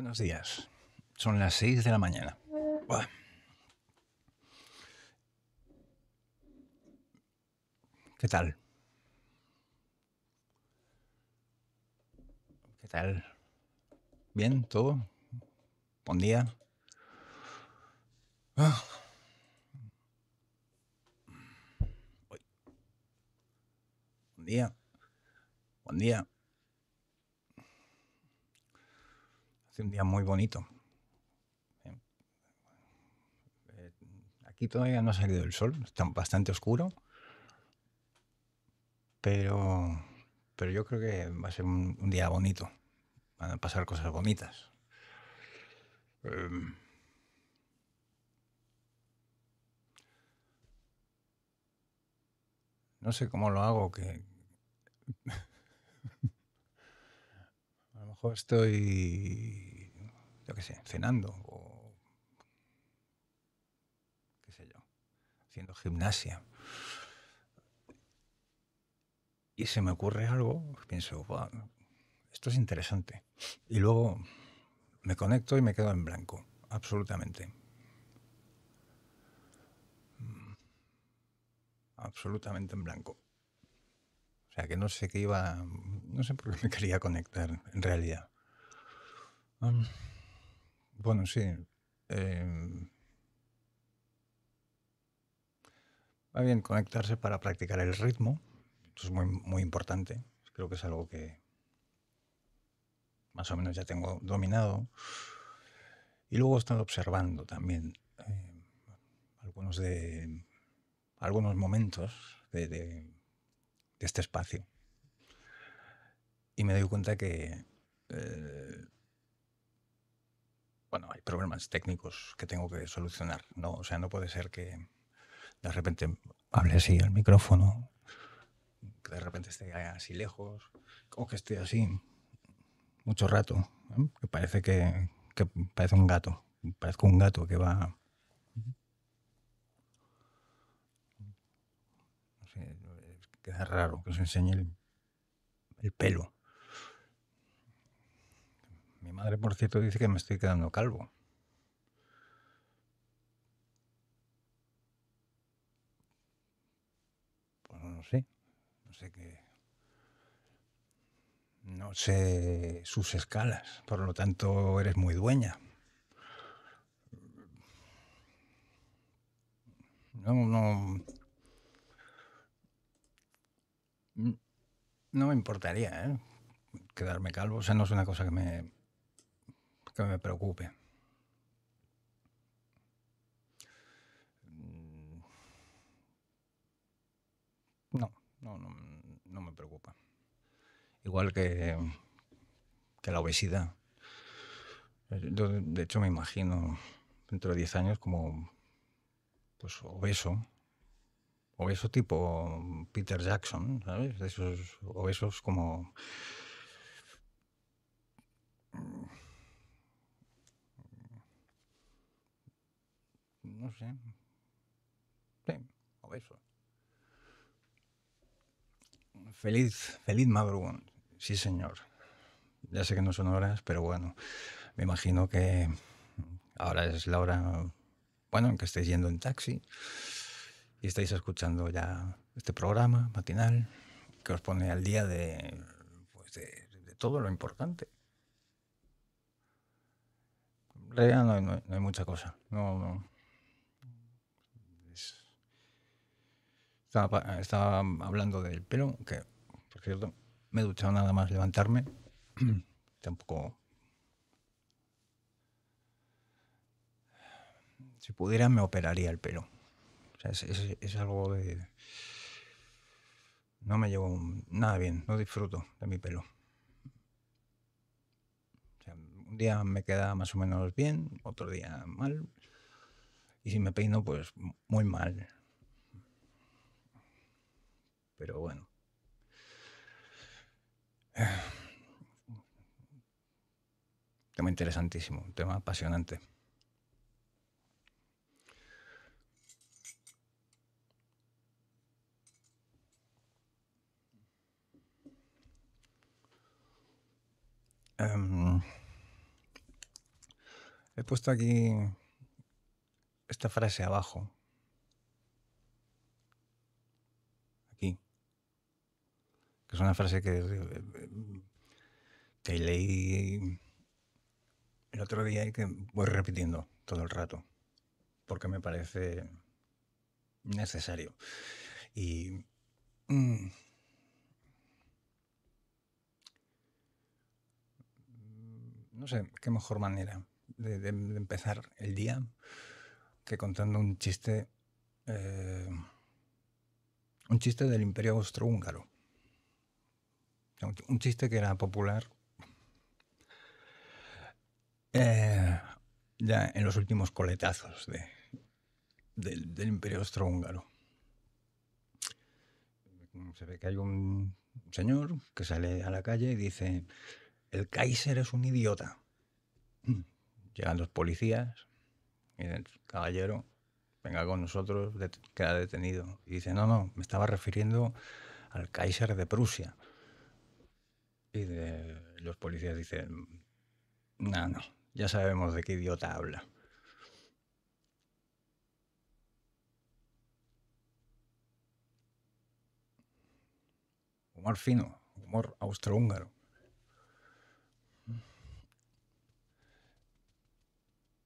Buenos días. Son las 6 de la mañana. ¿Qué tal? ¿Qué tal? ¿Bien? ¿Todo? Buen día. Ah. Buen día. Buen día. un día muy bonito. Eh, eh, aquí todavía no ha salido el sol, está bastante oscuro, pero, pero yo creo que va a ser un, día bonito, van a pasar cosas bonitas. Eh, no sé cómo lo hago, que a lo mejor estoy yo qué sé, cenando o qué sé yo, haciendo gimnasia. Y se me ocurre algo, pienso, esto es interesante. Y luego me conecto y me quedo en blanco, absolutamente. Mm, absolutamente en blanco. O sea que no sé qué iba, no sé por qué me quería conectar en realidad. Mm. Bueno, sí. Em, va bien conectarse para practicar el ritmo. Eso es muy, importante. Creo que es algo que más o menos ya tengo dominado. Y luego estar observando también em, algunos, de, algunos momentos de, este espacio. Y me doy cuenta que eh, bueno, hay problemas técnicos que tengo que solucionar. No, o sea, no puede ser que de repente hable así el micrófono, que de repente esté así lejos, o que esté así mucho rato. Que parece que, parece un gato. Parezco un gato que va. queda raro que os enseñe el pelo madre, por cierto, dice que me estoy quedando calvo. Pues no sé. No sé qué. No sé sus escalas. Por lo tanto, eres muy dueña. No, no. No me importaría, ¿eh? Quedarme calvo. O sea, no es una cosa que me que me preocupe. No, no, no, no me preocupa. Igual que, que la obesidad. Yo, de hecho, me imagino dentro de 10 años como pues, obeso, obeso tipo Peter Jackson, ¿sabes? De esos obesos como no sé. Sí, obeso. Feliz, feliz madrugón. Sí, señor. Ya sé que no son horas, pero bueno, me imagino que ahora es la hora, bueno, en que estáis yendo en taxi y estáis escuchando ya este programa matinal que os pone al día de, pues de, todo lo importante. En realidad no, no hay mucha cosa. No, no. Estaba, mm, hablando del pelo, que por cierto, me he duchado nada más levantarme. Tampoco. Si pudiera, me operaría el pelo. O sea, es, algo de. No me llevo nada bien, no disfruto de mi pelo. O sea, un día me queda más o menos bien, otro día mal. Y si me peino, pues muy mal pero bueno. Tema interesantísimo, un tema apasionante. Em, he puesto aquí esta frase abajo Es una frase que te eh, leí el otro día y que voy repitiendo todo el rato, porque me parece necesario. Y... Mm, no sé, qué mejor manera de, empezar el día que contando un chiste, eh, un chiste del imperio austrohúngaro un chiste que era popular eh, ya en los últimos coletazos del, imperio austrohúngaro. Se ve que hay un señor que sale a la calle y dice, el Kaiser es un idiota. Llegan los policías y el caballero, venga con nosotros, queda detenido. Y dice, no, no, me estaba refiriendo al Kaiser de Prusia los policías dicen, no, no, ya sabemos de qué idiota habla. Humor fino, humor austrohúngaro.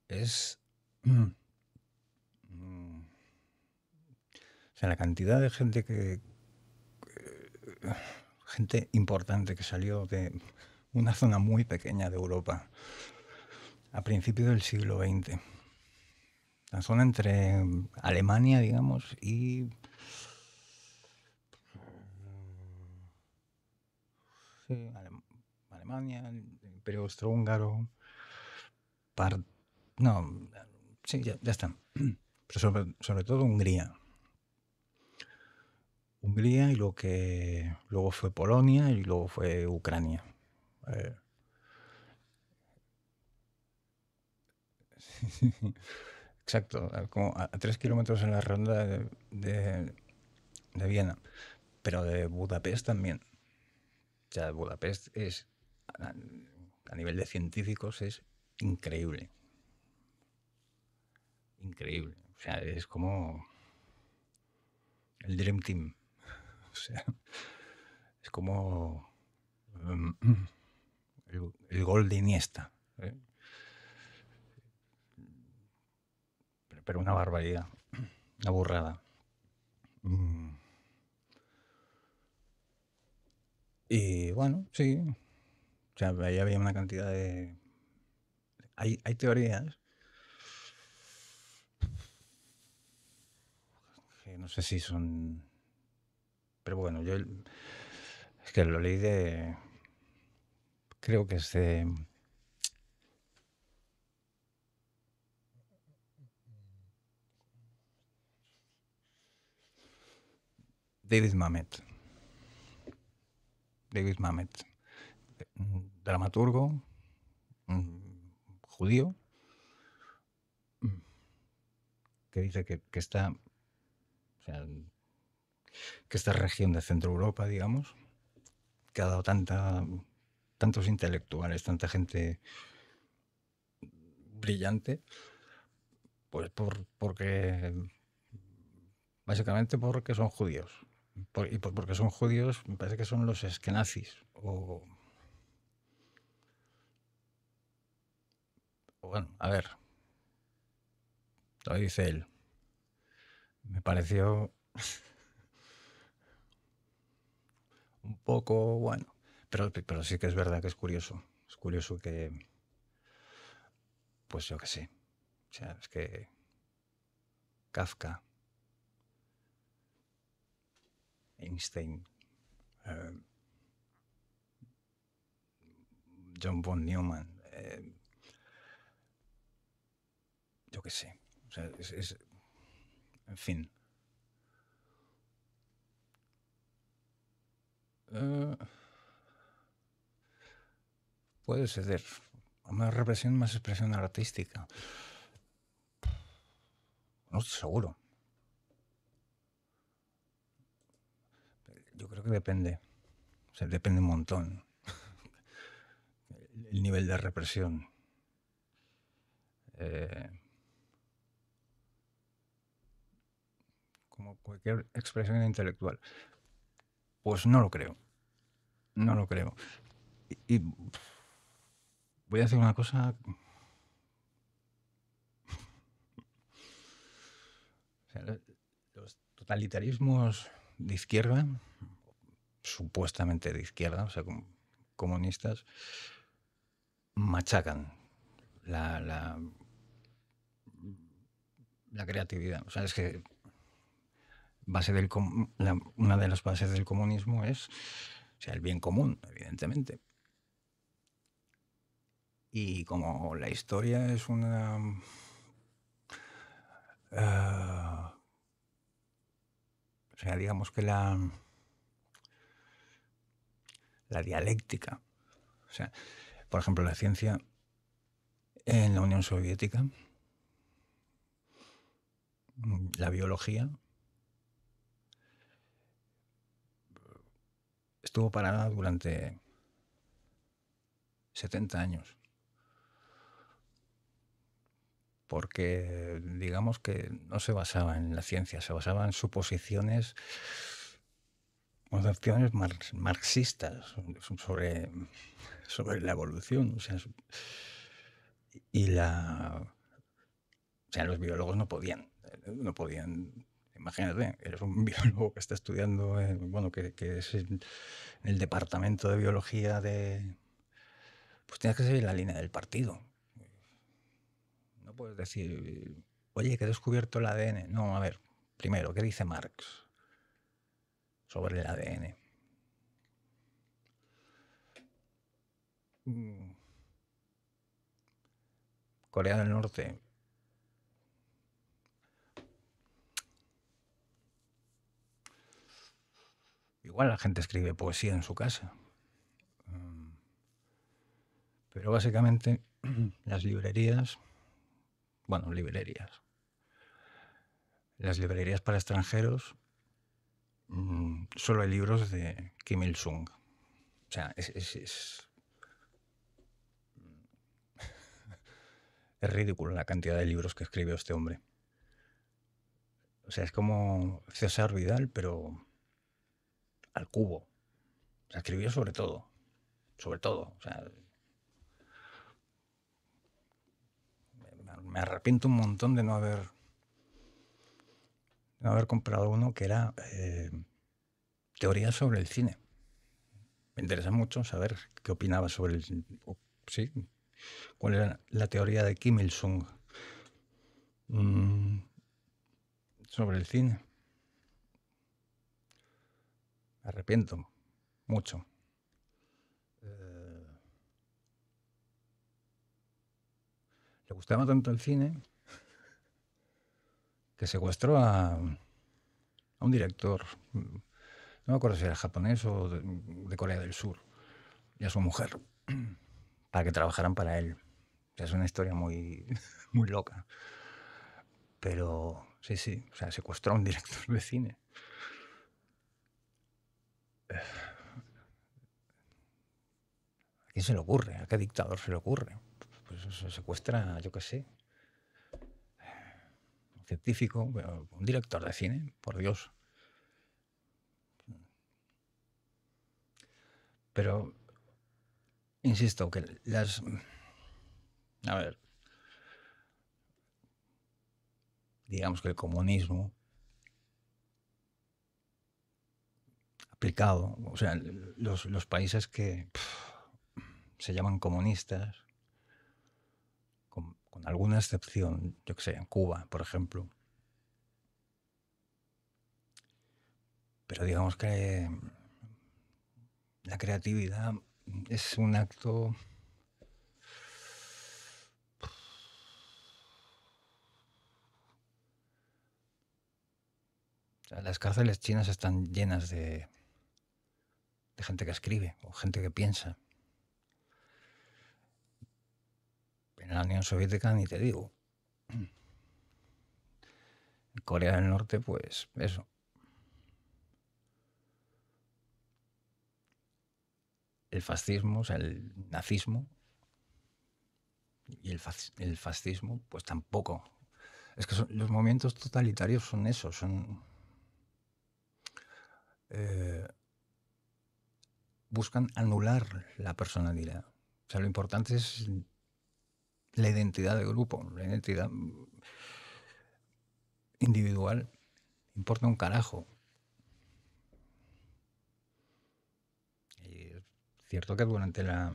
Es... O sea, la cantidad de gente que gente importante que salió de una zona muy pequeña de Europa a principios del siglo XX. La zona entre Alemania, digamos, y... Alemania, Imperio Austrohúngaro, No, sí, ya, está. Pero sobre todo Hungría. Hungría y lo que luego fue Polonia y luego fue Ucrania. Eh, exacto, como a, tres kilómetros en la ronda de, de, Viena, pero de Budapest también. O sea, Budapest es, a nivel de científicos, es increíble. Increíble. O sea, es como el Dream Team. O sea, es como em, el, gol de Iniesta. ¿eh? Pero, una barbaridad, una burrada. Mm. Y bueno, sí. O sea, ahí había una cantidad de. Hay, hay teorías no sé si son pero bueno, yo es que lo leí de. Creo que es de. David Mamet. David Mamet. Dramaturgo. Mm, judío. Mm, que dice que, que está. O sea, que esta región de Centro Europa, digamos, que ha dado tanta, tantos intelectuales, tanta gente brillante, pues por, porque básicamente porque son judíos. y porque son judíos, me parece que son los esquenazis. o bueno, a ver, lo dice él. Me pareció un poco, bueno. Pero, pero sí que es verdad que es curioso. Es curioso que. Pues yo que sé. O sea, es que. Kafka. Einstein. Eh, John von Neumann. Eh, yo que sé. O sea, es, es, en fin, Eh, puede ceder a más represión, más expresión artística. No estoy seguro. Yo creo que depende. O sea, depende un montón. El nivel de represión. Eh, como cualquier expresión intelectual. Pues no lo creo. No lo creo. Y, voy a decir una cosa. los totalitarismos de izquierda, supuestamente de izquierda, o sea, comunistas, machacan la, la, creatividad. O sea, es que base del, una de las bases del comunismo es o sea, el bien común, evidentemente. Y como la historia es una... Eh, o sea, digamos que la... La dialéctica. O sea, por ejemplo, la ciencia en la Unión Soviética, la biología, estuvo parada durante 70 años. Porque digamos que no se basaba en la ciencia, se basaba en suposiciones, marxistas sobre, sobre la evolución. y la. O sea, los biólogos no podían, no podían imagínate, eres un biólogo que está estudiando, eh, bueno, que, que, es en el departamento de biología de... Pues tienes que seguir la línea del partido. No puedes decir, oye, que he descubierto el ADN. No, a ver, primero, ¿qué dice Marx sobre el ADN? Mm. Corea del Norte, Igual la gente escribe poesía en su casa. Mm. Pero básicamente las librerías, bueno, librerías. Las librerías para extranjeros, mm, solo hay libros de Kim Il-sung. O sea, es, es, ridículo la cantidad de libros que escribe este hombre. O sea, es como César Vidal, pero al cubo. escribió sobre todo. Sobre todo. O sea, me arrepiento un montón de no haber no haber comprado uno que era eh, teoría sobre el cine. Me interesa mucho saber qué opinaba sobre el sí, cuál era la teoría de Kim Il Sung mm, sobre el cine arrepiento mucho. Eh, le gustaba tanto el cine que secuestró a, un director, no me acuerdo si era japonés o de, Corea del Sur, y a su mujer, para que trabajaran para él. es una historia muy, muy loca. Pero sí, sí, o sea, secuestró a un director de cine. ¿A quién se le ocurre? ¿A qué dictador se le ocurre? Pues se secuestra, yo qué sé, un científico, un director de cine, por Dios. Pero, insisto, que las... A ver, digamos que el comunismo O sea, los, países que se llaman comunistas, con, alguna excepción, yo que sé, en Cuba, por ejemplo. Pero digamos que la creatividad es un acto las cárceles chinas están llenas de gente que escribe o gente que piensa. En la Unión Soviética ni te digo. En Corea del Norte, pues eso. El fascismo, o sea, el nazismo y el, fascismo, pues tampoco. Es que los movimientos totalitarios son eso, son... Eh, buscan anular la personalidad. O sea, lo importante es la identidad de grupo, la identidad individual. Importa un carajo. es cierto que durante la,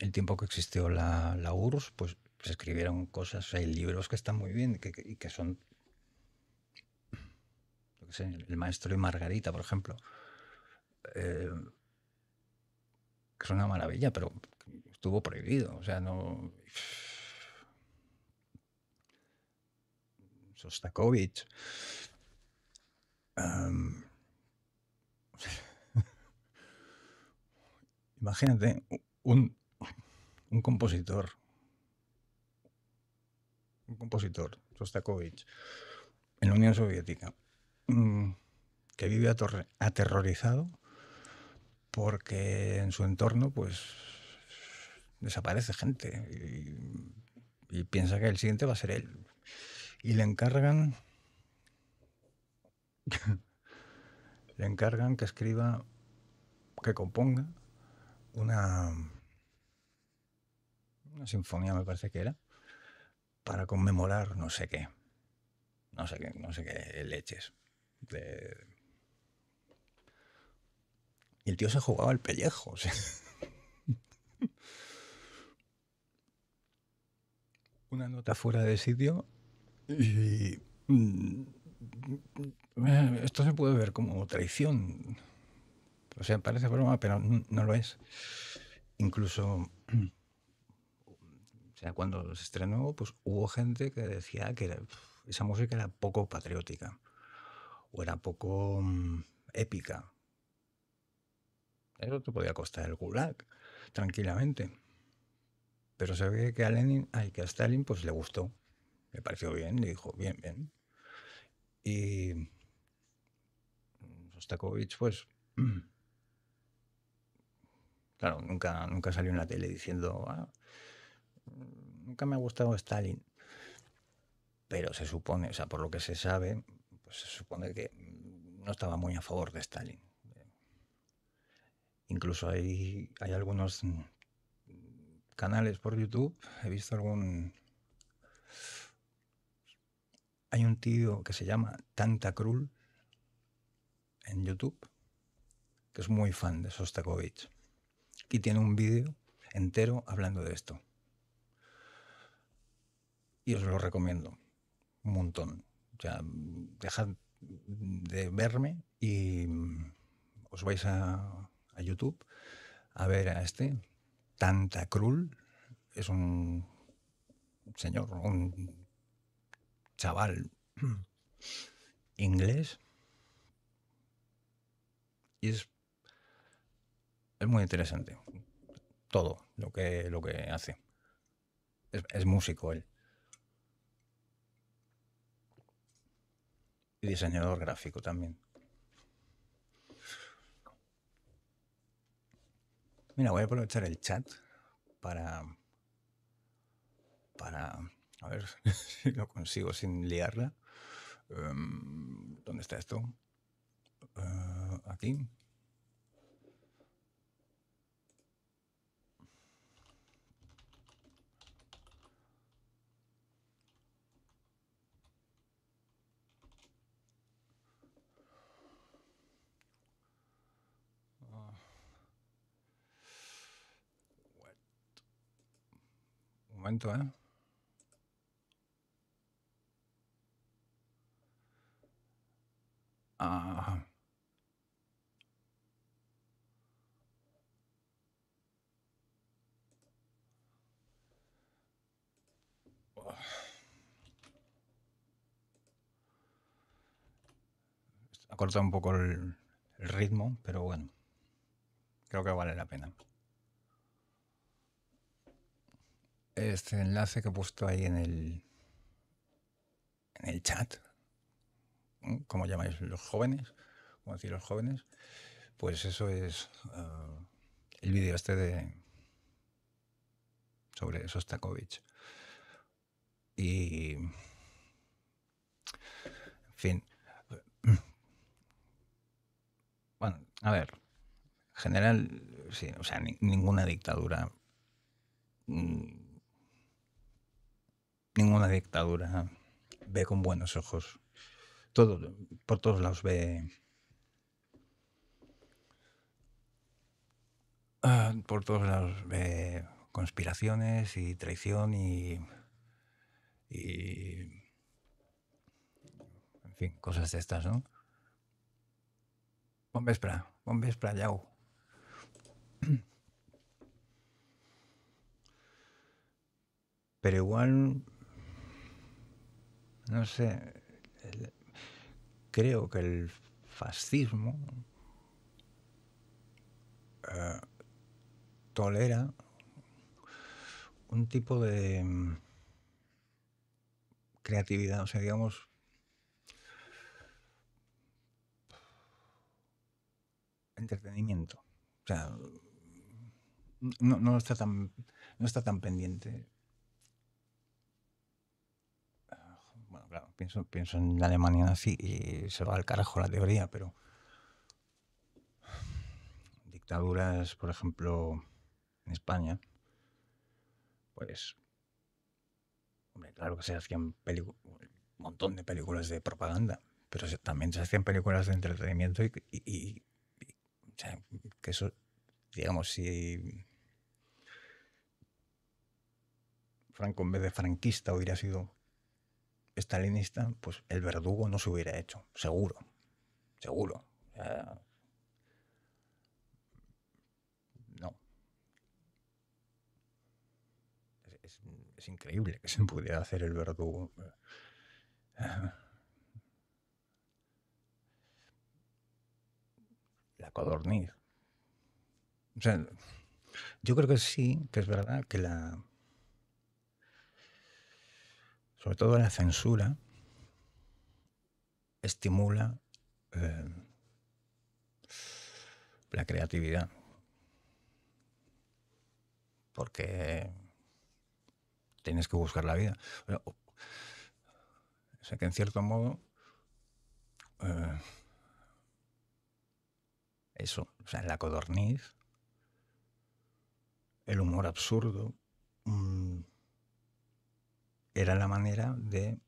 el, tiempo que existió la, URSS, pues se escribieron cosas, hay libros que están muy bien y que, que son el maestro y Margarita, por ejemplo, eh, que es una maravilla, pero estuvo prohibido. O sea, no. Sostakovich. Em, imagínate un, un compositor. Un compositor, Sostakovich, en la Unión Soviética, mm, que vive aterrorizado porque en su entorno pues desaparece gente y, piensa que el siguiente va a ser él. Y le encargan le encargan que escriba, que componga una, una sinfonía, me parece que era, para conmemorar no sé qué, no sé qué, no sé qué leches de, el tío se jugaba el pellejo. Una nota fuera de sitio y... Mm, eh, esto se puede ver como traición. O sea, parece broma, pero no lo es. Incluso... sea, cuando se estrenó, pues hubo gente que decía que esa música era poco patriótica o era poco mm, épica eso te podía costar el gulag, tranquilamente. Pero sabía que a Lenin, ay, que a Stalin, pues le gustó. Le pareció bien, le dijo, bien, bien. Y Sostakovich, pues, claro, nunca, nunca salió en la tele diciendo, ah, nunca me ha gustado Stalin. Pero se supone, o sea, por lo que se sabe, pues se supone que no estaba muy a favor de Stalin. Incluso hay, hay algunos mm, canales por YouTube, he visto algún... Hay un tío que se llama Tanta Cruel en YouTube, que es muy fan de Sostakovich, y tiene un vídeo entero hablando de esto. Y os lo recomiendo un montón. Ya mm, dejad de verme y mm, os vais a, YouTube a ver a este. Tanta cruel es un señor, un chaval inglés. Y es, es muy interesante todo lo que, lo que hace. Es, es músico él. Y diseñador gráfico también. Mira, voy a aprovechar el chat para. para. a ver si lo consigo sin liarla. Em, ¿Dónde está esto? Eh, aquí. momento, ¿eh? Ah. Ha cortado un poco el ritmo, pero bueno, creo que vale la pena. este enlace que he puesto ahí en el, en el chat, como llamáis los jóvenes, como decir los jóvenes, pues eso es eh, el vídeo este de sobre Sostakovich. Y, en fin, bueno, a ver, general, sí, o sea, ninguna dictadura mm, ninguna dictadura ve con buenos ojos. Todo, por todos lados ve. Ah, por todos lados ve conspiraciones y traición y, En fin, cosas de estas, ¿no? Buen para yao. Pero igual no sé, creo que el fascismo eh, tolera un tipo de mm, creatividad, o sea, digamos, entretenimiento. O sea, no, está tan, no está tan pendiente claro, pienso, pienso en Alemania nazi y se va al carajo la teoría, pero dictaduras, por ejemplo, en España, pues, hombre, claro que se hacían un montón de películas de propaganda, pero también se hacían películas de entretenimiento y, y o sea, que eso, digamos, si Franco en vez de franquista hubiera sido stalinista, pues el verdugo no se hubiera hecho, seguro, seguro. no. Es, es, increíble que se pudiera hacer el verdugo. La codorniz. O sea, yo creo que sí, que es verdad que la sobre todo la censura, estimula eh, la creatividad. Porque tienes que buscar la vida. O sea que en cierto modo, eh, eso, o sea, la codorniz, el humor absurdo, mm, era la manera de,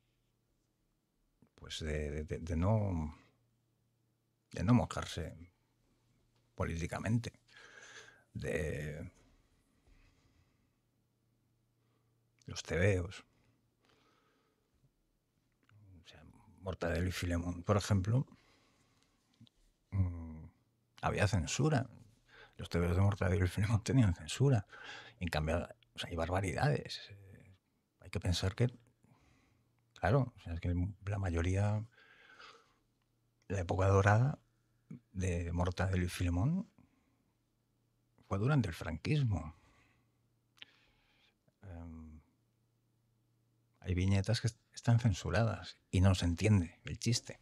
pues de, no, de no mojarse políticamente, de los tebeos. O Mortadelo y Filemón, por ejemplo, mm, había censura. Los tebeos de Mortadelo y Filemón tenían censura. En cambio, o hay barbaridades que pensar que, claro, es que la mayoría, la época dorada de Mortadelo y Filemón fue durante el franquismo. Em, hay viñetas que están censuradas y no se entiende el chiste.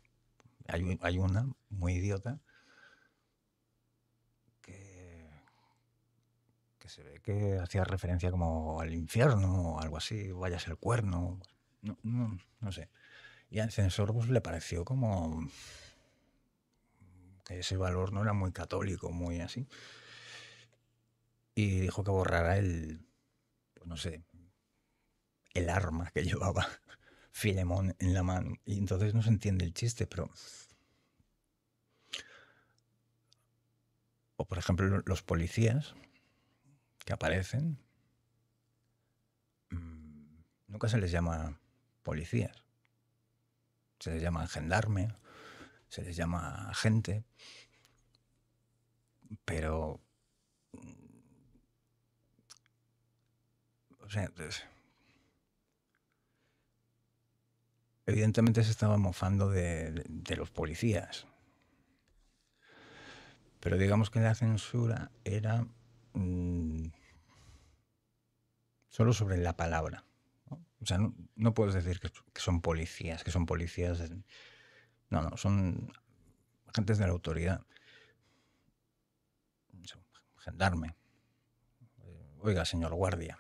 hay una muy idiota se ve que hacía referencia como al infierno o algo así, vayas al cuerno, no, sé. Y al censor pues, le pareció como que ese valor no era muy católico, muy así. Y dijo que borrara el, pues no sé, el arma que llevaba Filemón en la mano. Y entonces no se entiende el chiste, pero o por ejemplo los policías aparecen, mm, nunca se les llama policías. Se les llama gendarme, se les llama agente, pero... Mm, o sea, evidentemente se estaba mofando de, los policías. Pero digamos que la censura era... Mm, solo sobre la palabra. O sea, no, puedes decir que, son policías, que son policías. No, no, son agentes de la autoridad. Gendarme. Eh, oiga, señor guardia.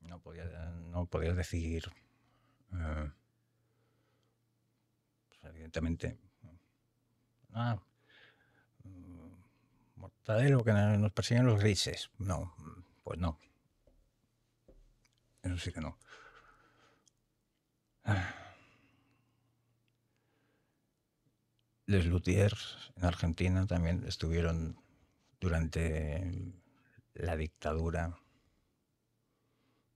No podías, no decir. Eh, pues, evidentemente. Ah, mm, mortadelo que nos persiguen los grises. No, mm, pues no. Eso sí que no. Les Luthiers en Argentina también estuvieron durante la dictadura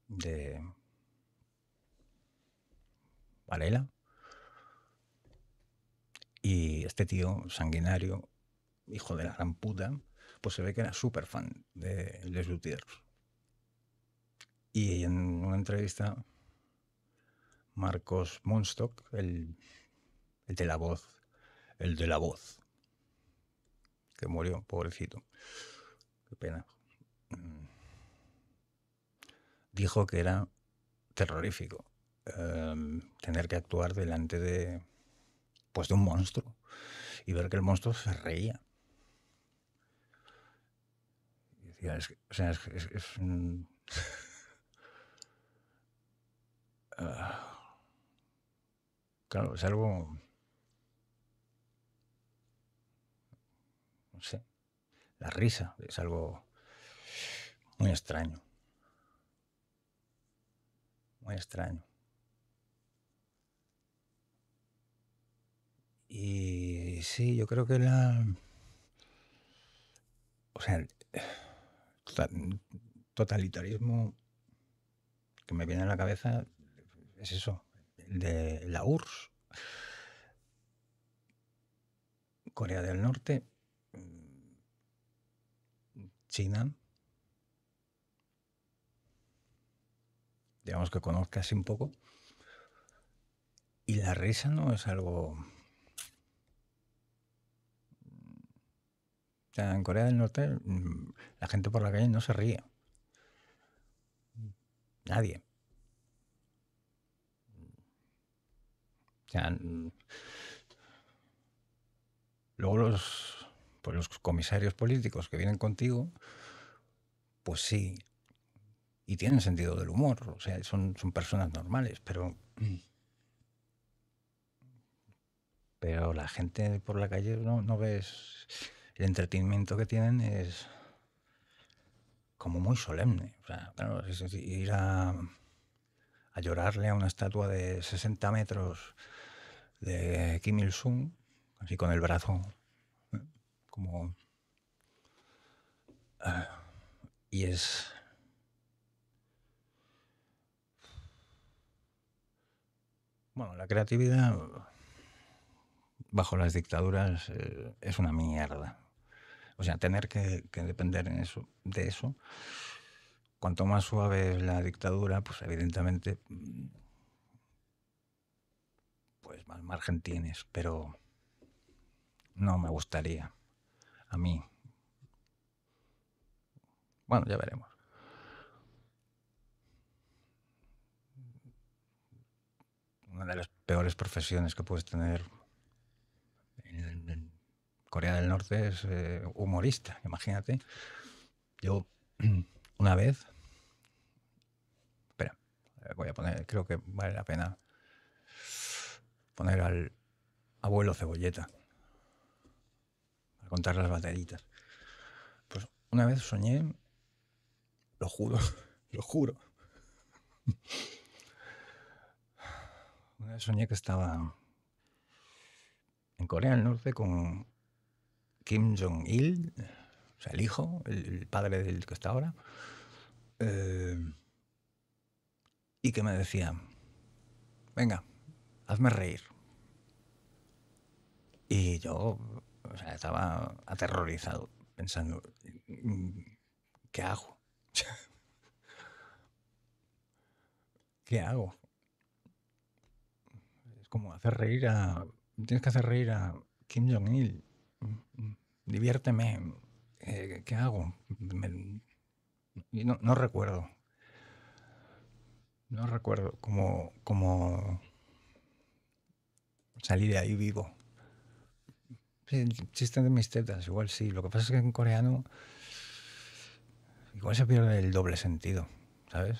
de Varela. Y este tío sanguinario, hijo de la gran puta, pues se ve que era súper fan de Les Luthiers. Y en una entrevista, Marcos Monstock, el, de la voz, el de la voz, que murió, pobrecito, qué pena, mm. dijo que era terrorífico em, tener que actuar delante de, pues, de un monstruo y ver que el monstruo se reía sea, es, ah. claro, es algo... No sé. La risa es algo muy extraño. Muy extraño. Y sí, yo creo que la... O sea, totalitarismo que me viene a la cabeza es eso, de la URSS, Corea del Norte, China. Digamos que conozcas un poco. Y la risa no es algo O sea, en Corea del Norte mm, la gente por la calle no se ríe. Nadie. O sea, luego los, pues los comisarios políticos que vienen contigo, pues sí, y tienen sentido del humor, o sea, son, son personas normales, pero... Mm. Pero la gente por la calle no, no ves el entretenimiento que tienen es como muy solemne. O sea, ir a, llorarle a una estatua de 60 metros de Kim Il-sung, así con el brazo, como... Ah, y es... Bueno, la creatividad bajo las dictaduras eh, es una mierda. O sea, tener que, depender en eso, de eso. Cuanto más suave es la dictadura, pues evidentemente, mm, pues más margen tienes, pero no me gustaría a mí. Bueno, ya veremos. Una de las peores profesiones que puedes tener Corea del Norte es eh, humorista, imagínate. Yo una vez... Espera, voy a poner, creo que vale la pena poner al abuelo cebolleta para contar las bateritas. Pues una vez soñé, lo juro, lo juro. Una vez soñé que estaba en Corea del Norte con Kim Jong-il, o sea, el hijo, el, padre del que está ahora, eh, y que me decía, venga, hazme reír. Y yo estaba aterrorizado, pensando, ¿qué hago? ¿Qué hago? Es como hacer reír a... Tienes que hacer reír a Kim Jong-il diviérteme, eh, ¿qué hago? no, recuerdo. No recuerdo cómo, cómo de ahí vivo. existen de mis tetas, igual sí. Lo que pasa es que en coreano igual se pierde el doble sentido, ¿sabes?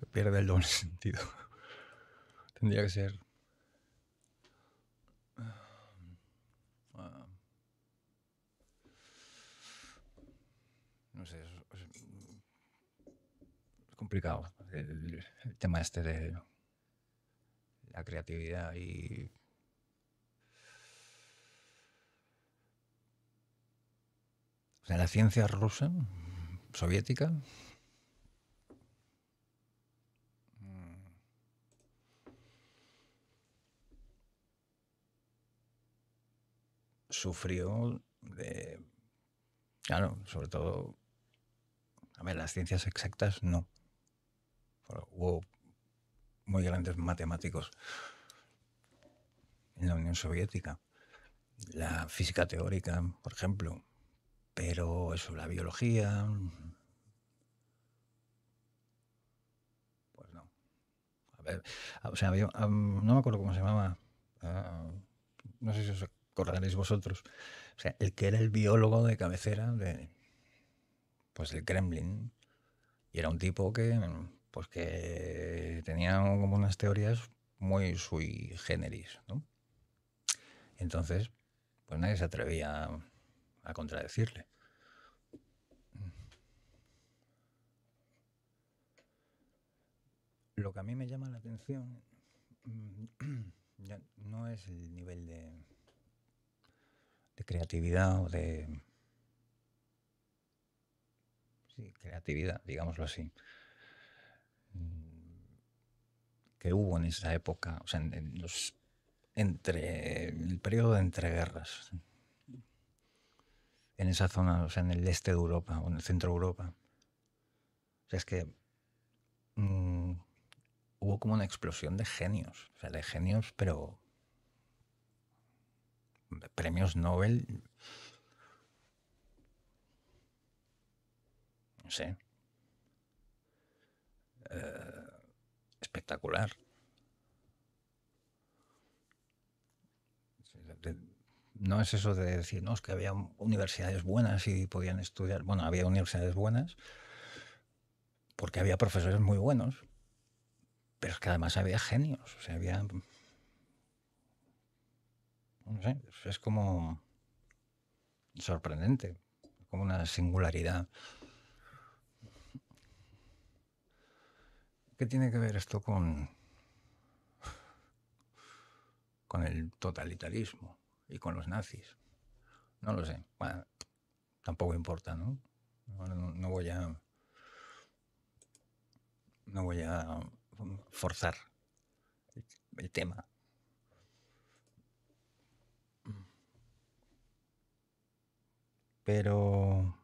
Se pierde el doble sentido. Tendría que ser complicado el, tema este de la creatividad y de la ciencia rusa, soviética. Mm. sufrió de, claro, sobre todo, a ver, las ciencias exactas no, hubo muy grandes matemáticos en la Unión Soviética. La física teórica, por ejemplo, pero eso, la biología, pues no. A ver, ah, o sea, no me acuerdo cómo se llamaba, ah, no sé si os acordaréis vosotros, o sea, el que era el biólogo de cabecera de, pues del Kremlin, y era un tipo que pues que tenían como unas teorías muy sui generis. ¿no? Entonces, pues nadie se atrevía a contradecirle. Lo que a mí me llama la atención mm, no es el nivel de, de creatividad o de... Sí, creatividad, digámoslo así, Mm, que hubo en esa época, o sea, en, los, entre el periodo de entreguerras, en esa zona, o sea, en el este de Europa o en el centro de Europa. O sea, es que mm, hubo como una explosión de genios, o sea, de genios, pero premios Nobel, no sé. Eh, espectacular. No es eso de decir, que había universidades buenas y podían estudiar. Bueno, había universidades buenas porque había profesores muy buenos, pero es que además había genios. O sea, había. es como sorprendente, como una singularidad. ¿Qué tiene que ver esto con, con el totalitarismo y con los nazis? No lo sé. Bueno, tampoco importa, ¿no? No, voy a. No voy a forzar el, tema. Pero.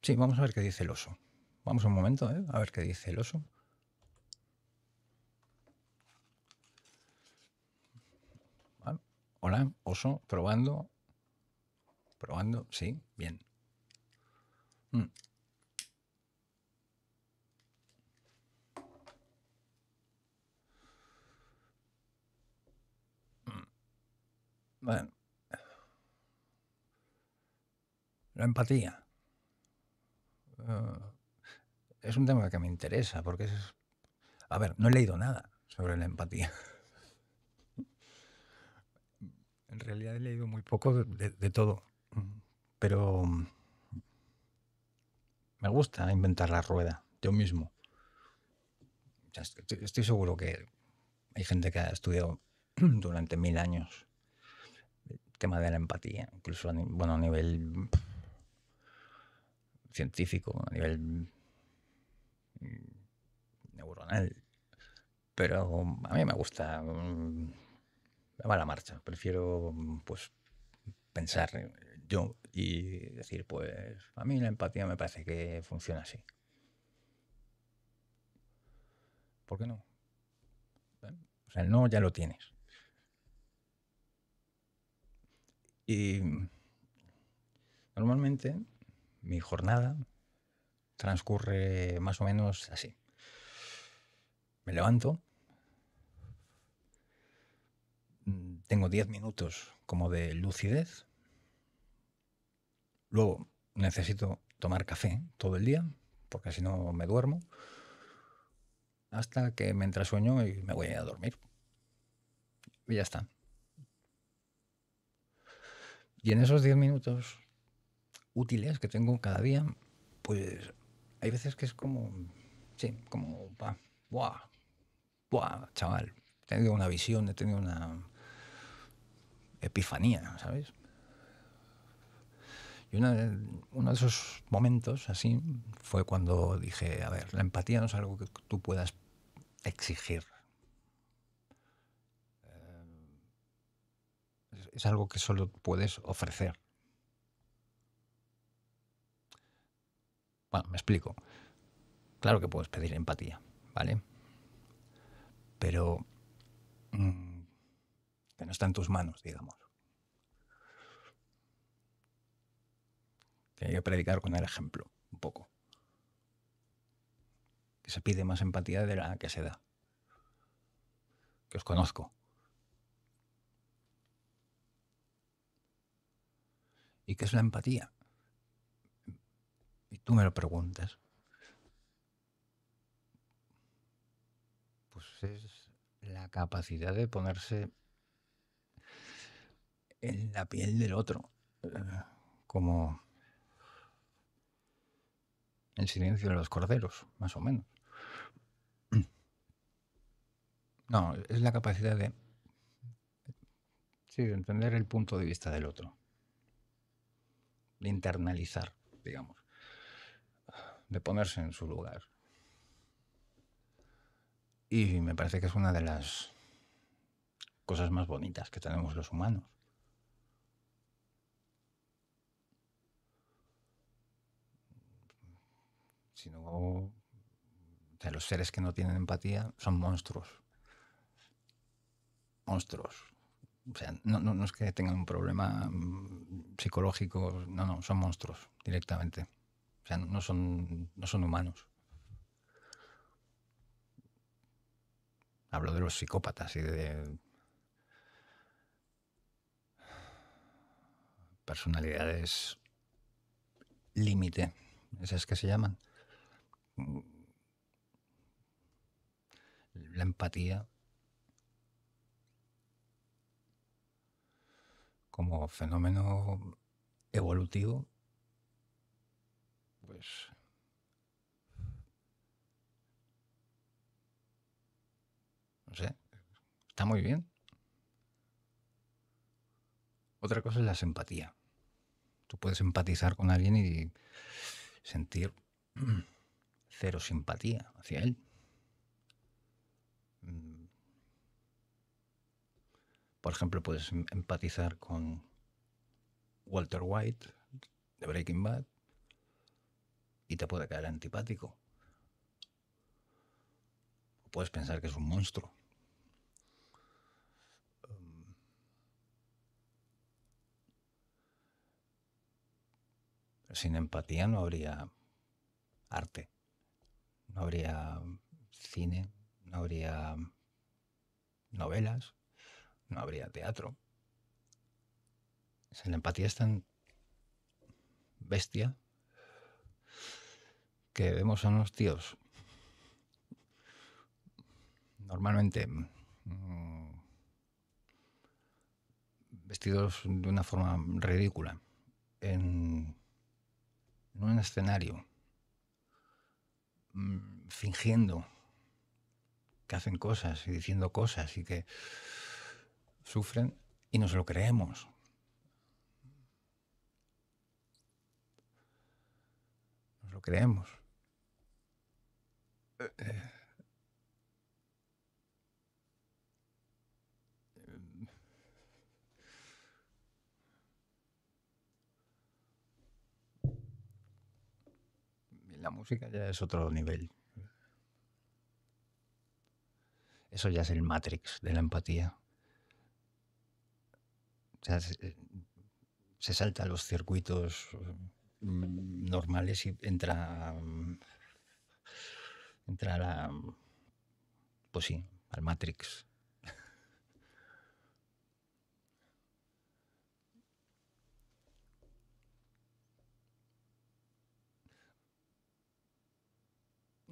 Sí, vamos a ver qué dice el oso. Vamos un momento, ¿eh? a ver qué dice el oso. Hola, oso, probando. Probando, sí, bien. Mm. Mm. Bueno. La empatía. Eh, es un tema que me interesa porque es... A ver, no he leído nada sobre la empatía. en realidad he leído muy poco de, todo, mm, pero mm, me gusta inventar la rueda yo mismo. Estoy seguro que hay gente que ha estudiado durante mil años el tema de la empatía, incluso bueno, a nivel mm, científico, a nivel neuronal. Pero a mí me gusta a la marcha. Prefiero pues pensar yo y decir, pues a mí la empatía me parece que funciona así. ¿Por qué no? O sea, el no ya lo tienes. Y normalmente mi jornada transcurre más o menos así. Me levanto, tengo 10 minutos como de lucidez. Luego necesito tomar café todo el día, porque si no me duermo. Hasta que me entrasueño sueño y me voy a dormir. Y ya está. Y en esos 10 minutos útiles que tengo cada día, pues hay veces que es como, sí, como, buah, buah, chaval, he tenido una visión, he tenido una, epifanía, ¿sabes? Y uno de esos momentos así fue cuando dije, a ver, la empatía no es algo que tú puedas exigir. Eh, es algo que solo puedes ofrecer. Bueno, me explico. Claro que puedes pedir empatía, ¿vale? Pero... Mm, que no está en tus manos, digamos. Que que predicar con el ejemplo, un poco. Que se pide más empatía de la que se da. Que os conozco. ¿Y qué es la empatía? Y tú me lo preguntas. Pues es la capacidad de ponerse en la piel del otro. Como el silencio de los corderos, más o menos. No, es la capacidad de, sí, de entender el punto de vista del otro. De internalizar, digamos. De ponerse en su lugar. Y me parece que es una de las cosas más bonitas que tenemos los humanos. sino los seres que no tienen empatía son monstruos. Monstruos. O sea, no, no, no es que tengan un problema mm, psicológico, no, no, son monstruos directamente. O sea, no son, no son humanos. Hablo de los psicópatas y de personalidades límite, esas que se llaman la empatía como fenómeno evolutivo, pues no sé, está muy bien. Otra cosa es la simpatía. Tú puedes empatizar con alguien y sentir cero simpatía hacia él. Mm. Por ejemplo, puedes em, empatizar con Walter White de Breaking Bad y te puede caer antipático. puedes pensar que es un monstruo. Sin empatía no habría arte no habría cine, no habría novelas, no habría teatro. la empatía es tan bestia que vemos a unos tíos normalmente mm, vestidos de una forma ridícula en un escenario Mm, fingiendo que hacen cosas y diciendo cosas y que sufren y nos lo creemos. Nos lo creemos. Eh, la música ya es otro nivel. Eso ya es el Matrix de la empatía. se, salta los circuitos mm, normales y entra, mm, entra a pues sí, al Matrix.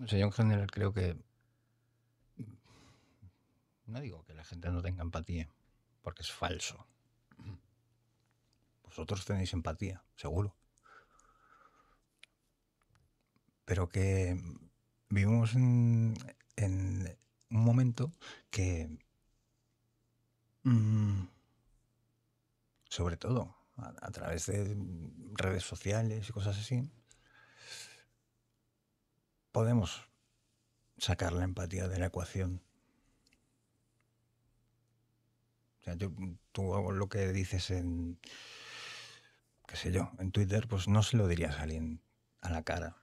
Señor en general creo que. No digo que la gente no tenga empatía, porque es falso. Vosotros tenéis empatía, seguro. Pero que vivimos en, un momento que. Mm, sobre todo, a través de redes sociales y cosas así, podemos sacar la empatía de la ecuación. O sea, yo, tú lo que dices en, qué sé yo, en Twitter, pues no se lo dirías a alguien a la cara.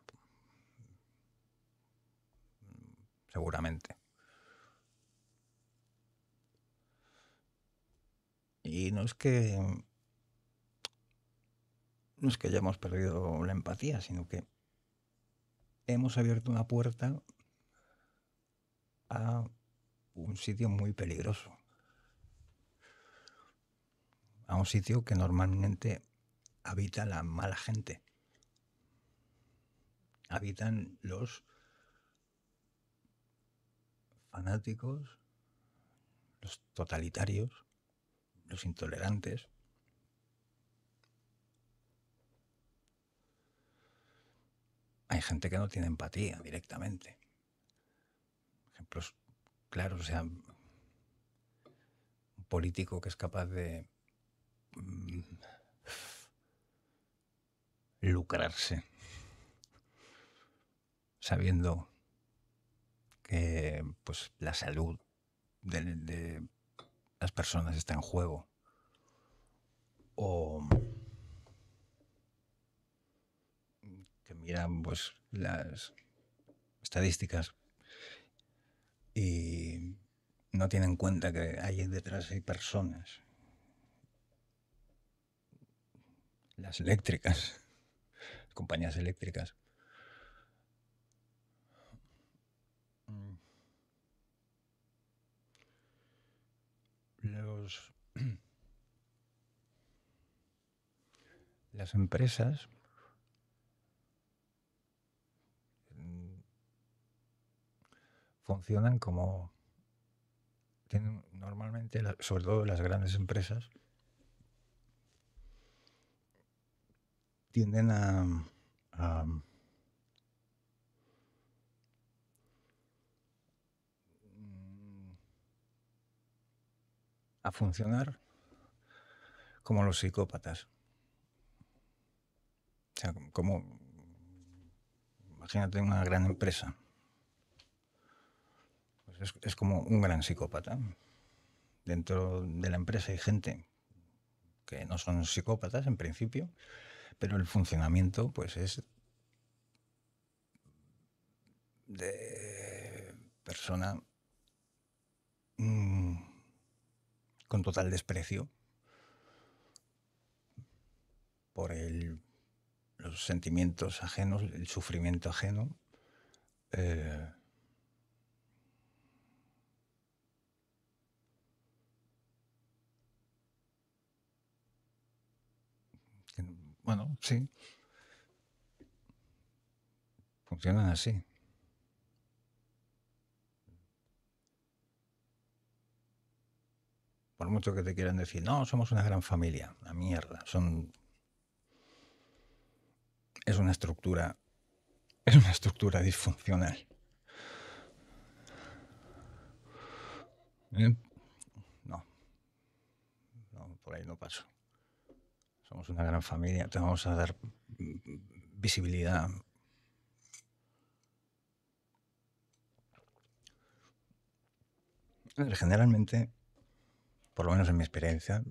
Seguramente. Y no es que. No es que hayamos perdido la empatía, sino que hemos abierto una puerta a un sitio muy peligroso. A un sitio que normalmente habita la mala gente. Habitan los fanáticos, los totalitarios, los intolerantes, Hay gente que no tiene empatía directamente. Ejemplos claros, o sea, un político que es capaz de mm, lucrarse sabiendo que pues, la salud de, de las personas está en juego o que miran pues, las estadísticas y no tienen en cuenta que hay detrás hay personas. Las eléctricas, las compañías eléctricas. Mm. Los, las empresas funcionan como normalmente, sobre todo las grandes empresas, tienden a, a a funcionar como los psicópatas. O sea, como imagínate una gran empresa es, como un gran psicópata. Dentro de la empresa hay gente que no son psicópatas en principio, pero el funcionamiento pues es de persona mm, con total desprecio por el, los sentimientos ajenos, el sufrimiento ajeno, eh, Bueno, sí. Funcionan así. Por mucho que te quieran decir, no, somos una gran familia, la mierda. Son. Es una estructura. Es una estructura disfuncional. No. No, por ahí no paso. Somos una gran familia, te vamos a dar visibilidad. Generalmente, por lo menos en mi experiencia,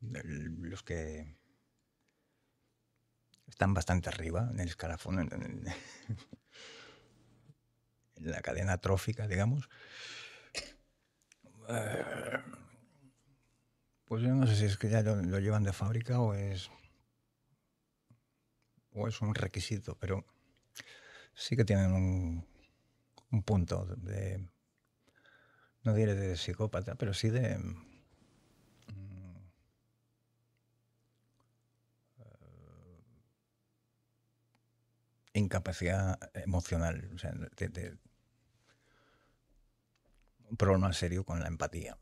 los que están bastante arriba en el escalafón, en, en la cadena trófica, digamos, eh, pues yo no sé si es que ya lo, llevan de fábrica o es, o es un requisito, pero sí que tienen un, punto de, no diré de psicópata, pero sí de... Mm, eh, incapacidad emocional, o sea, un problema serio con la empatía.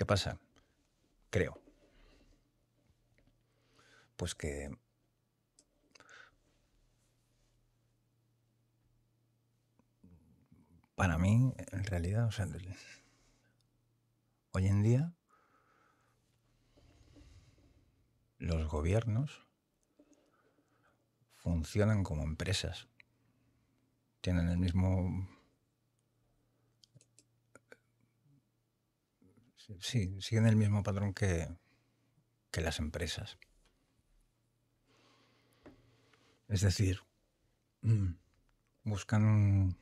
¿Qué pasa? Creo. Pues que... Para mí, en realidad, o sea, hoy en día los gobiernos funcionan como empresas. Tienen el mismo sí, siguen el mismo patrón que, las empresas. Es decir, mm, buscan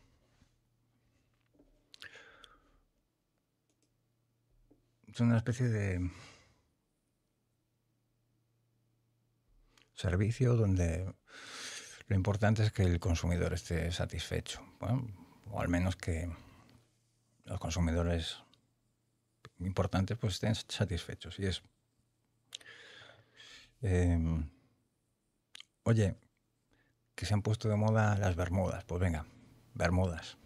una especie de servicio donde lo importante es que el consumidor esté satisfecho, o al menos que los consumidores importantes pues estén satisfechos. Y es, em, oye, que se han puesto de moda las Bermudas, pues venga, Bermudas.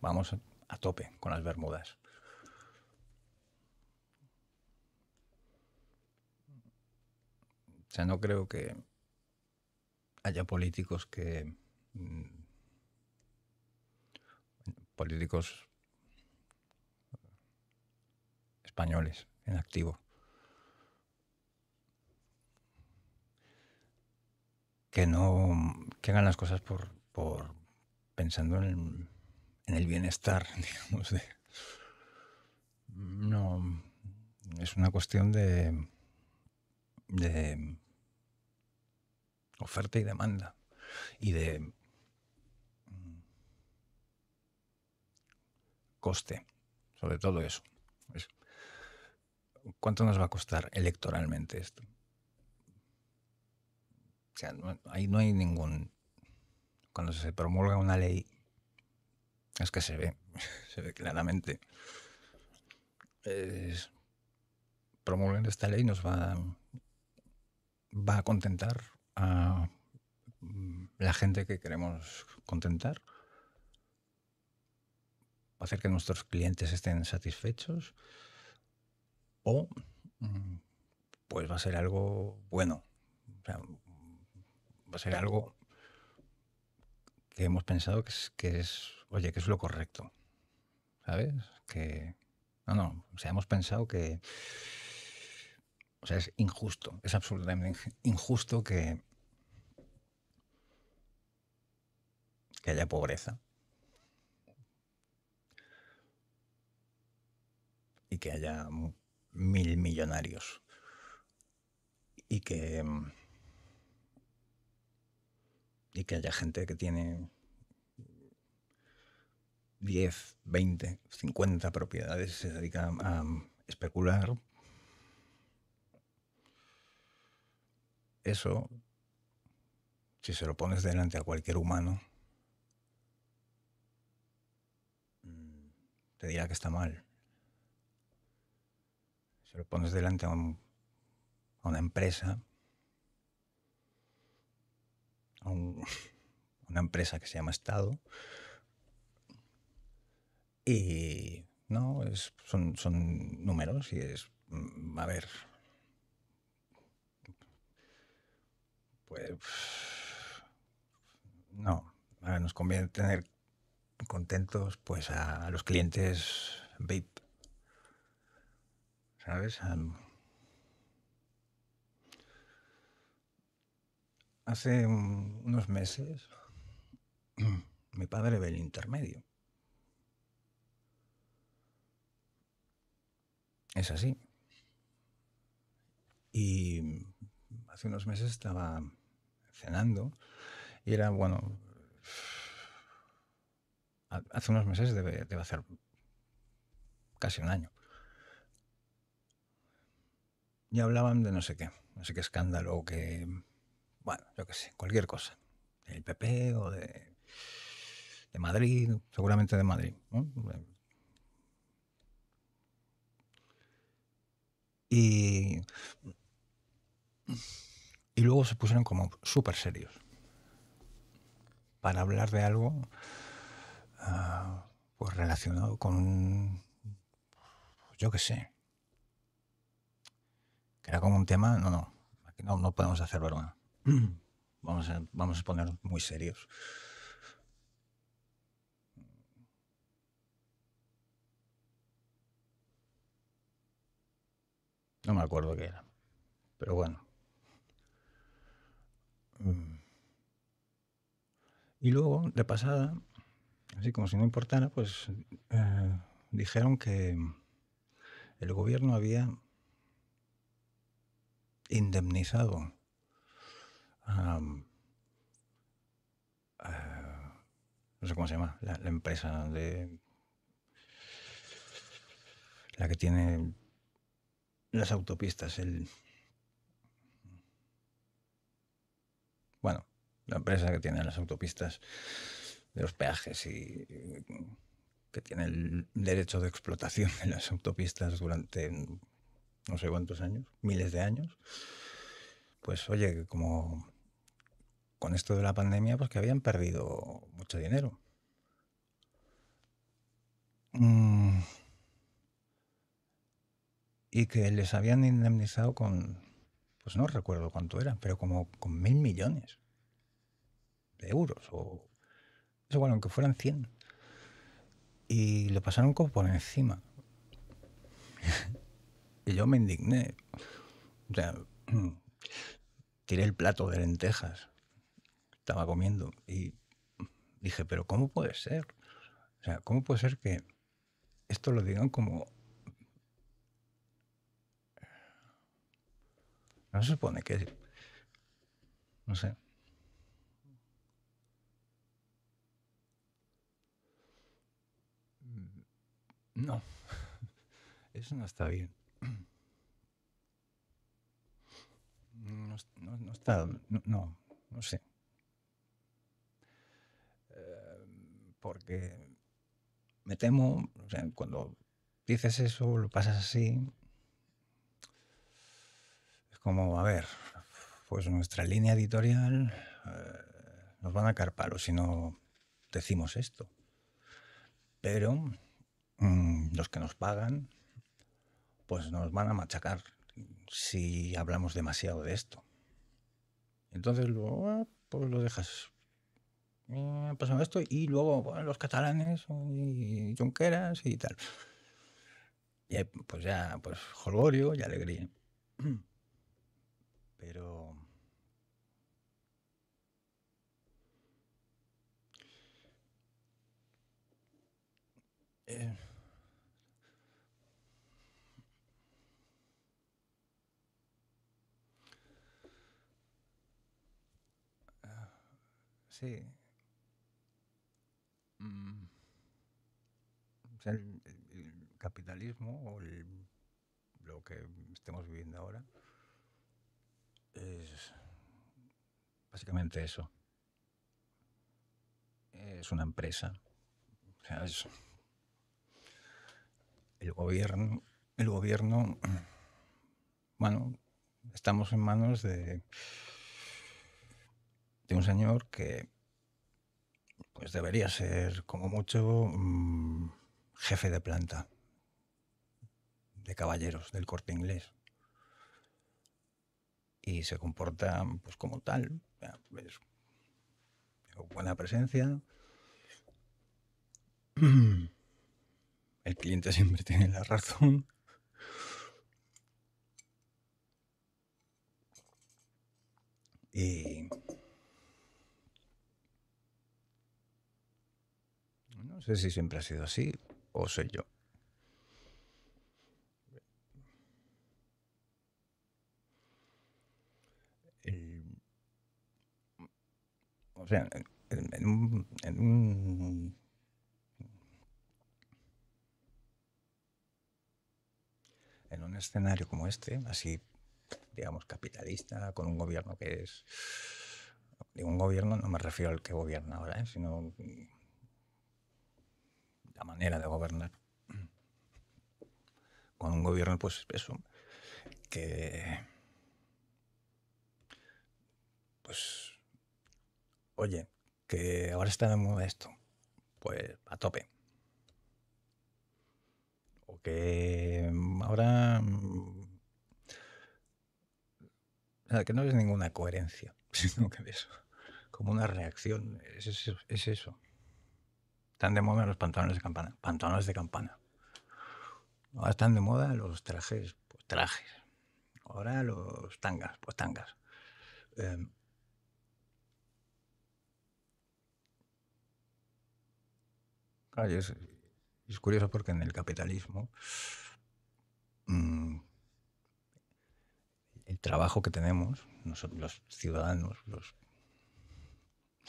Vamos a tope con las Bermudas. O sea, no creo que haya políticos que mm, políticos españoles en activo. Que no que hagan las cosas por, por pensando en el, en el bienestar, digamos. no, es una cuestión de, de oferta y demanda y de coste, sobre todo eso. ¿cuánto nos va a costar electoralmente esto? O sea, no, ahí no hay ningún... Cuando se promulga una ley, es que se ve, se ve claramente. Es, esta ley nos va, va a contentar a mm, la gente que queremos contentar, Va hacer que nuestros clientes estén satisfechos o mm, pues va a ser algo bueno, va a ser algo que hemos pensado que es, que es oye, que es lo correcto, ¿sabes? Que, no, no, o sea, hemos pensado que, o sea, es injusto, es absolutamente injusto que, que haya pobreza. Y que haya mil millonarios. Y que. Y que haya gente que tiene 10, 20, 50 propiedades se dedica a especular. Eso, si se lo pones delante a cualquier humano, mm, te dirá que está mal. Se lo pones delante a, una empresa, a una empresa que se llama Estado, y no, son, números y es, mm, a ver, pues no, a ver, nos conviene tener contentos pues a, los clientes VIP ¿sabes? Hace unos meses mi padre ve el intermedio. Es así. Y hace unos meses estaba cenando y era, bueno, hace unos meses debe, debe hacer casi un año y hablaban de no sé qué, no sé qué escándalo, o que, bueno, yo qué sé, cualquier cosa, El PP o de, de Madrid, seguramente de Madrid. Y, y luego se pusieron como súper serios para hablar de algo ah, pues relacionado con, yo qué sé, que era como un tema, no, no, no, no podemos hacer broma. Vamos a, vamos a poner muy serios. No me acuerdo qué era, pero bueno. Mm. Y luego, de pasada, así como si no importara, pues eh, dijeron que el gobierno había indemnizado. Eh, no sé cómo se llama, la, empresa de... La que tiene las autopistas, el... Bueno, la empresa que tiene las autopistas de los peajes y que tiene el derecho de explotación de las autopistas durante no sé cuántos años, miles de años, pues oye, como con esto de la pandemia, pues que habían perdido mucho dinero. Mm. Y que les habían indemnizado con, pues no recuerdo cuánto era, pero como con mil millones de euros, o es igual, aunque fueran 100. Y lo pasaron como por encima yo me indigné. O sea, tiré el plato de lentejas, estaba comiendo, y dije, pero ¿cómo puede ser? O sea, ¿cómo puede ser que esto lo digan como... No se supone que... No sé. No, eso no está bien. No, no, está, no, no, sé. Eh, porque me temo, cuando dices eso, lo pasas así, es como, a ver, pues nuestra línea editorial eh, nos van a carpar, si no decimos esto. Pero mm, los que nos pagan pues nos van a machacar si hablamos demasiado de esto. Entonces, luego, ah, pues lo dejas. Eh, pasando esto y luego los catalanes y Junqueras y tal. Y pues ya, pues jolgorio y alegría. Pero... Eh, Mm. el, capitalismo o lo que estemos viviendo ahora es básicamente eso. Es una empresa. el gobierno, el gobierno, bueno, estamos en manos de un señor que pues debería ser como mucho mm, jefe de planta de caballeros del corte inglés y se comporta pues como tal buena presencia el cliente siempre tiene la razón y No sé si siempre ha sido así o soy yo. o sea, en, un, en un en un escenario como este, así, digamos, capitalista, con un gobierno que es. Digo, un gobierno, no me refiero al que gobierna ahora, ¿eh? sino manera de gobernar. Con un gobierno, pues eso, que... Pues, oye, que ahora está de moda esto, pues a tope. O que ahora... que no es ninguna coherencia, sino que es como una reacción, Es eso. Están de moda los pantalones de campana. Pantalones de campana. Ahora están de moda los trajes, pues trajes. Ahora los tangas, pues tangas. Em, es, curioso porque en el capitalismo mm, el trabajo que tenemos, nosotros, los ciudadanos, los,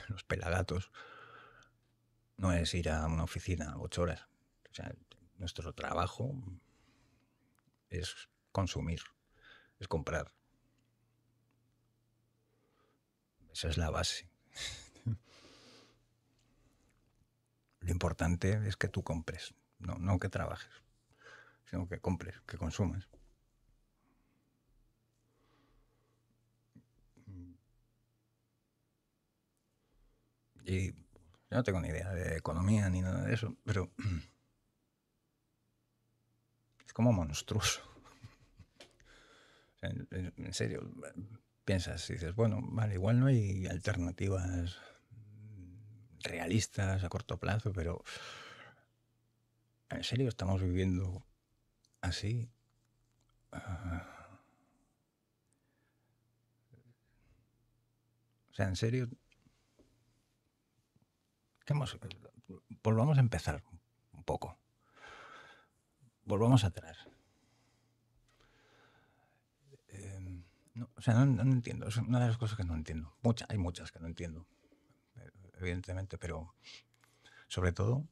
los pelagatos, no es ir a una oficina ocho horas. O sea, nuestro trabajo es consumir, es comprar. Esa es la base. Lo importante es que tú compres, no, que trabajes, sino que compres, que consumas. Y no tengo ni idea de economía ni nada de eso, pero es como monstruoso. en, serio, piensas y dices, bueno, vale, igual no hay alternativas realistas a corto plazo, pero ¿en serio estamos viviendo así? Ah. O sea, ¿en serio volvamos a empezar un poco. Volvamos atrás. Em, no, o sea, no, entiendo. Es una de las cosas que no entiendo. Muchas, hay muchas que no entiendo, evidentemente, pero sobre todo...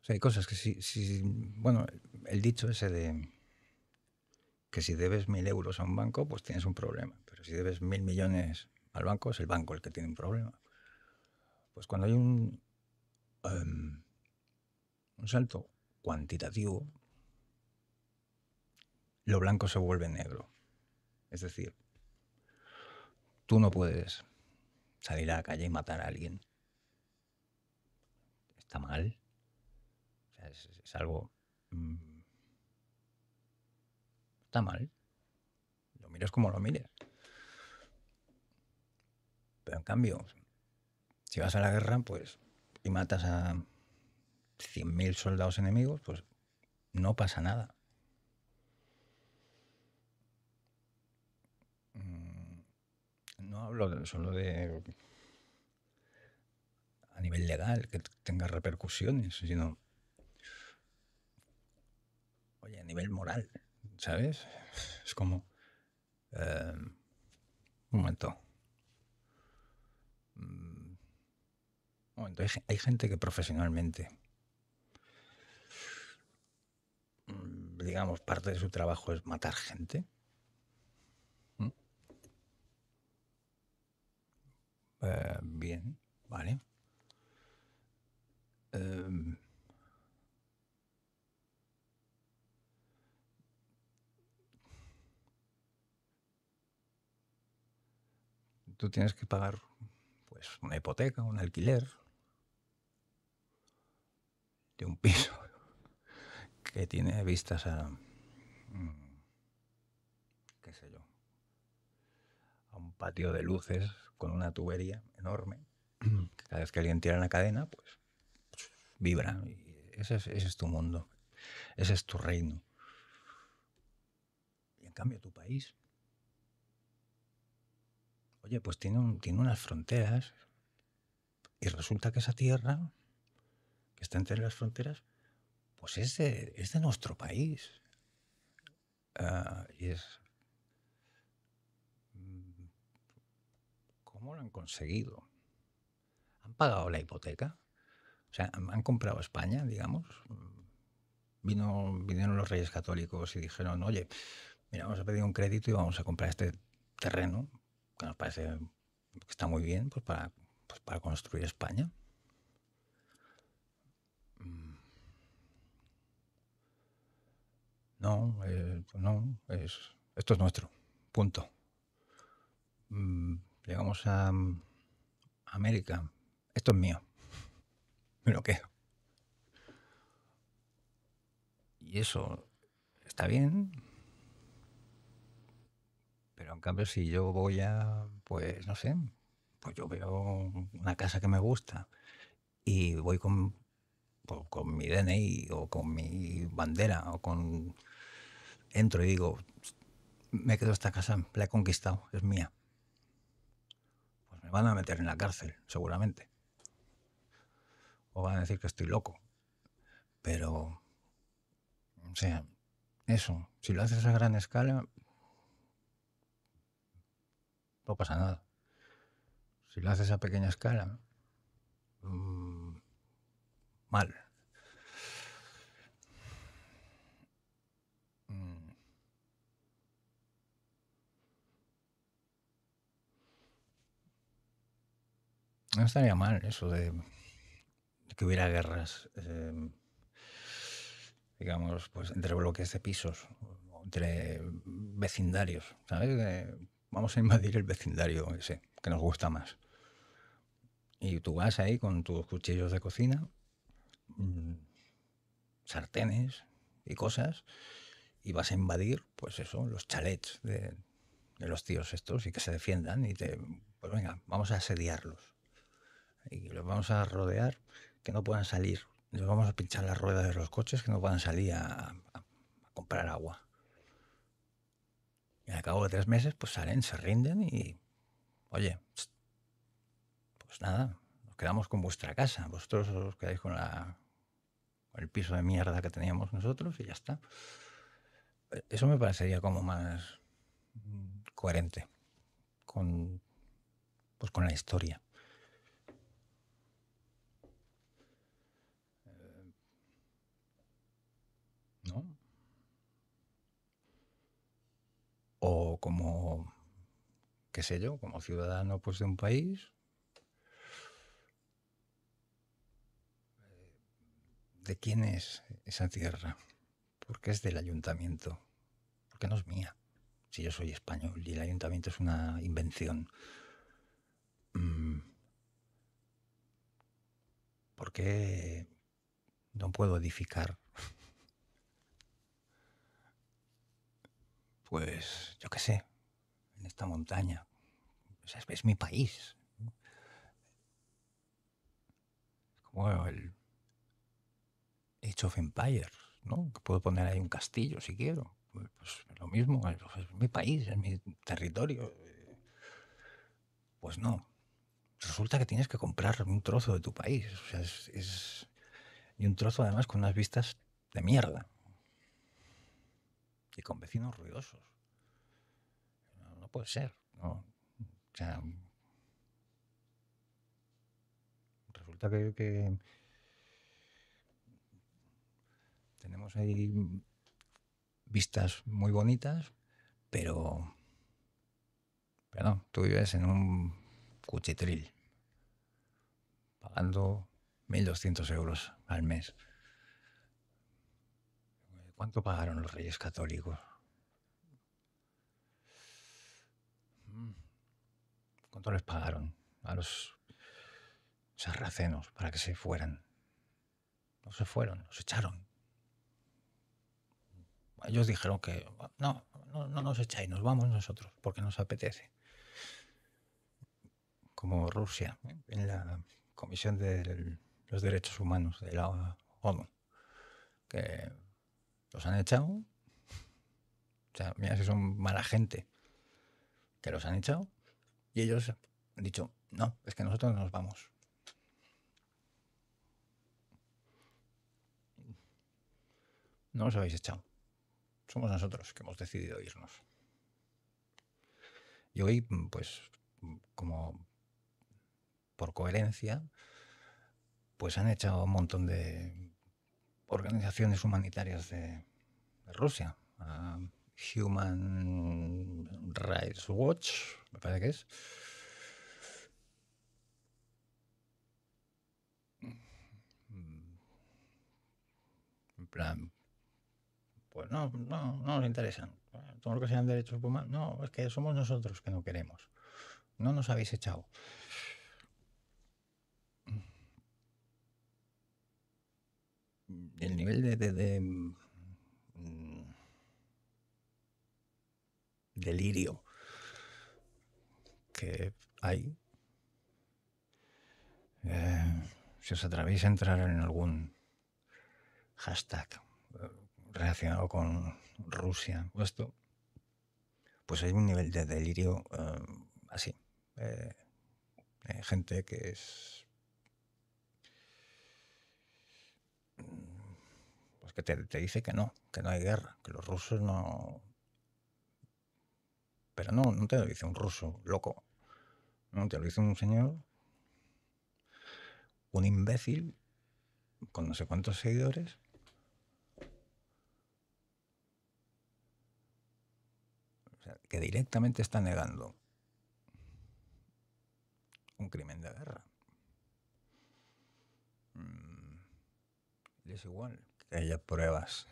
O sea, hay cosas que si, si... Bueno, el dicho ese de que si debes mil euros a un banco, pues tienes un problema. Pero si debes mil millones al banco, es el banco el que tiene un problema. Pues cuando hay un, em, un salto cuantitativo, lo blanco se vuelve negro. Es decir, tú no puedes salir a la calle y matar a alguien. Está mal. es, algo... Mm, está mal. Lo mires como lo mires. Pero en cambio, si vas a la guerra, pues, y matas a 100.000 soldados enemigos, pues no pasa nada. Mm, no hablo solo de a nivel legal, que tenga repercusiones, sino oye, a nivel moral, ¿sabes? Es como... Eh, un momento. Bueno, mm, hay, gente que profesionalmente, mm, digamos, parte de su trabajo es matar gente. Mm. Eh, bien, vale. Em, tú tienes que pagar una hipoteca, un alquiler de un piso que tiene vistas a, mm, qué sé yo, a un patio de luces con una tubería enorme, mm. cada vez que alguien tira una cadena, pues vibra. ese es tu mundo, ese es tu reino. Y en cambio tu país oye, pues tiene, tiene unas fronteras y resulta que esa tierra que está entre las fronteras, pues es de, es de nuestro país. Ah, y es... ¿Cómo lo han conseguido? ¿Han pagado la hipoteca? O sea, han comprado España, digamos. Vino, vinieron los reyes católicos y dijeron, oye, mira, vamos a pedir un crédito y vamos a comprar este terreno que nos parece que está muy bien pues para, pues, construir España. Mm. No, eh, pues no, es, esto es nuestro, punto. Mm, llegamos a, a mm, América, esto es mío, me lo quedo. Y eso está bien, en cambio, si yo voy a, pues no sé, pues yo veo una casa que me gusta y voy con, pues, con mi DNI o con mi bandera o con... Entro y digo, me quedo esta casa, la he conquistado, es mía. Pues me van a meter en la cárcel, seguramente. O van a decir que estoy loco. Pero, o sea, eso, si lo haces a gran escala, no pasa nada. Si lo haces a pequeña escala, mm, mal. Mm. No estaría mal eso de, que hubiera guerras, em, digamos, pues entre bloques de pisos, entre vecindarios, ¿sabes? vamos a invadir el vecindario ese, que nos gusta más. Y tú vas ahí con tus cuchillos de cocina, mm, sartenes y cosas, y vas a invadir, pues eso, los chalets de, los tíos estos y que se defiendan y te, pues venga, vamos a asediarlos. Y los vamos a rodear que no puedan salir. Les vamos a pinchar las ruedas de los coches que no puedan salir a, a comprar agua. Y al cabo de tres meses, pues salen, se rinden y, oye, pues nada, nos quedamos con vuestra casa, vosotros os quedáis con, la, con el piso de mierda que teníamos nosotros y ya está. E-, eso me parecería como más mm, coherente con, pues con la historia. o como, qué sé yo, como ciudadano pues, de un país, eh, ¿de quién es esa tierra? Porque es del ayuntamiento, porque no es mía. Si yo soy español y el ayuntamiento es una invención. Mm, ¿Por qué no puedo edificar pues yo qué sé, en esta montaña. O sea, es mi país. Es como el Age of Empires, ¿no? Que puedo poner ahí un castillo si quiero. Pues, pues lo mismo, pues, es mi país, es mi territorio. Pues no. Resulta que tienes que comprar un trozo de tu país. O sea, es... Y un trozo además con unas vistas de mierda y con vecinos ruidosos. No, puede ser. O sea, resulta que, tenemos ahí vistas muy bonitas, pero, pero tú vives en un cuchitril, pagando 1.200 euros al mes. ¿Cuánto pagaron los reyes católicos? Mm. ¿Cuánto les pagaron a los sarracenos para que se fueran? No se fueron, los echaron. Ellos dijeron que no, no, no nos echáis, nos vamos nosotros, porque nos apetece. Como Rusia, en la Comisión de los Derechos Humanos de la ONU, que los han echado. O sea, mira si son mala gente que los han echado. Y ellos han dicho, no, es que nosotros nos vamos. No os habéis echado. Somos nosotros que hemos decidido irnos. Y hoy, pues, como por coherencia, pues han echado un montón de organizaciones humanitarias de, Rusia. Ah, Human Rights Watch, me parece que es. Mm. En plan, pues no, no, no nos interesan. Todo lo que sean derechos humanos, no, es que somos nosotros que no queremos. No nos habéis echado. el nivel de, mm, delirio que hay, eh, si os atrevéis a entrar en algún hashtag eh, relacionado con Rusia o esto, pues hay un nivel de delirio eh, así. gente que es pues que te, dice que no, que no hay guerra, que los rusos no... Pero no, no te lo dice un ruso loco, no, te lo dice un señor, un imbécil, con no sé cuántos seguidores, que directamente está negando un crimen de guerra. Mm es igual que haya pruebas.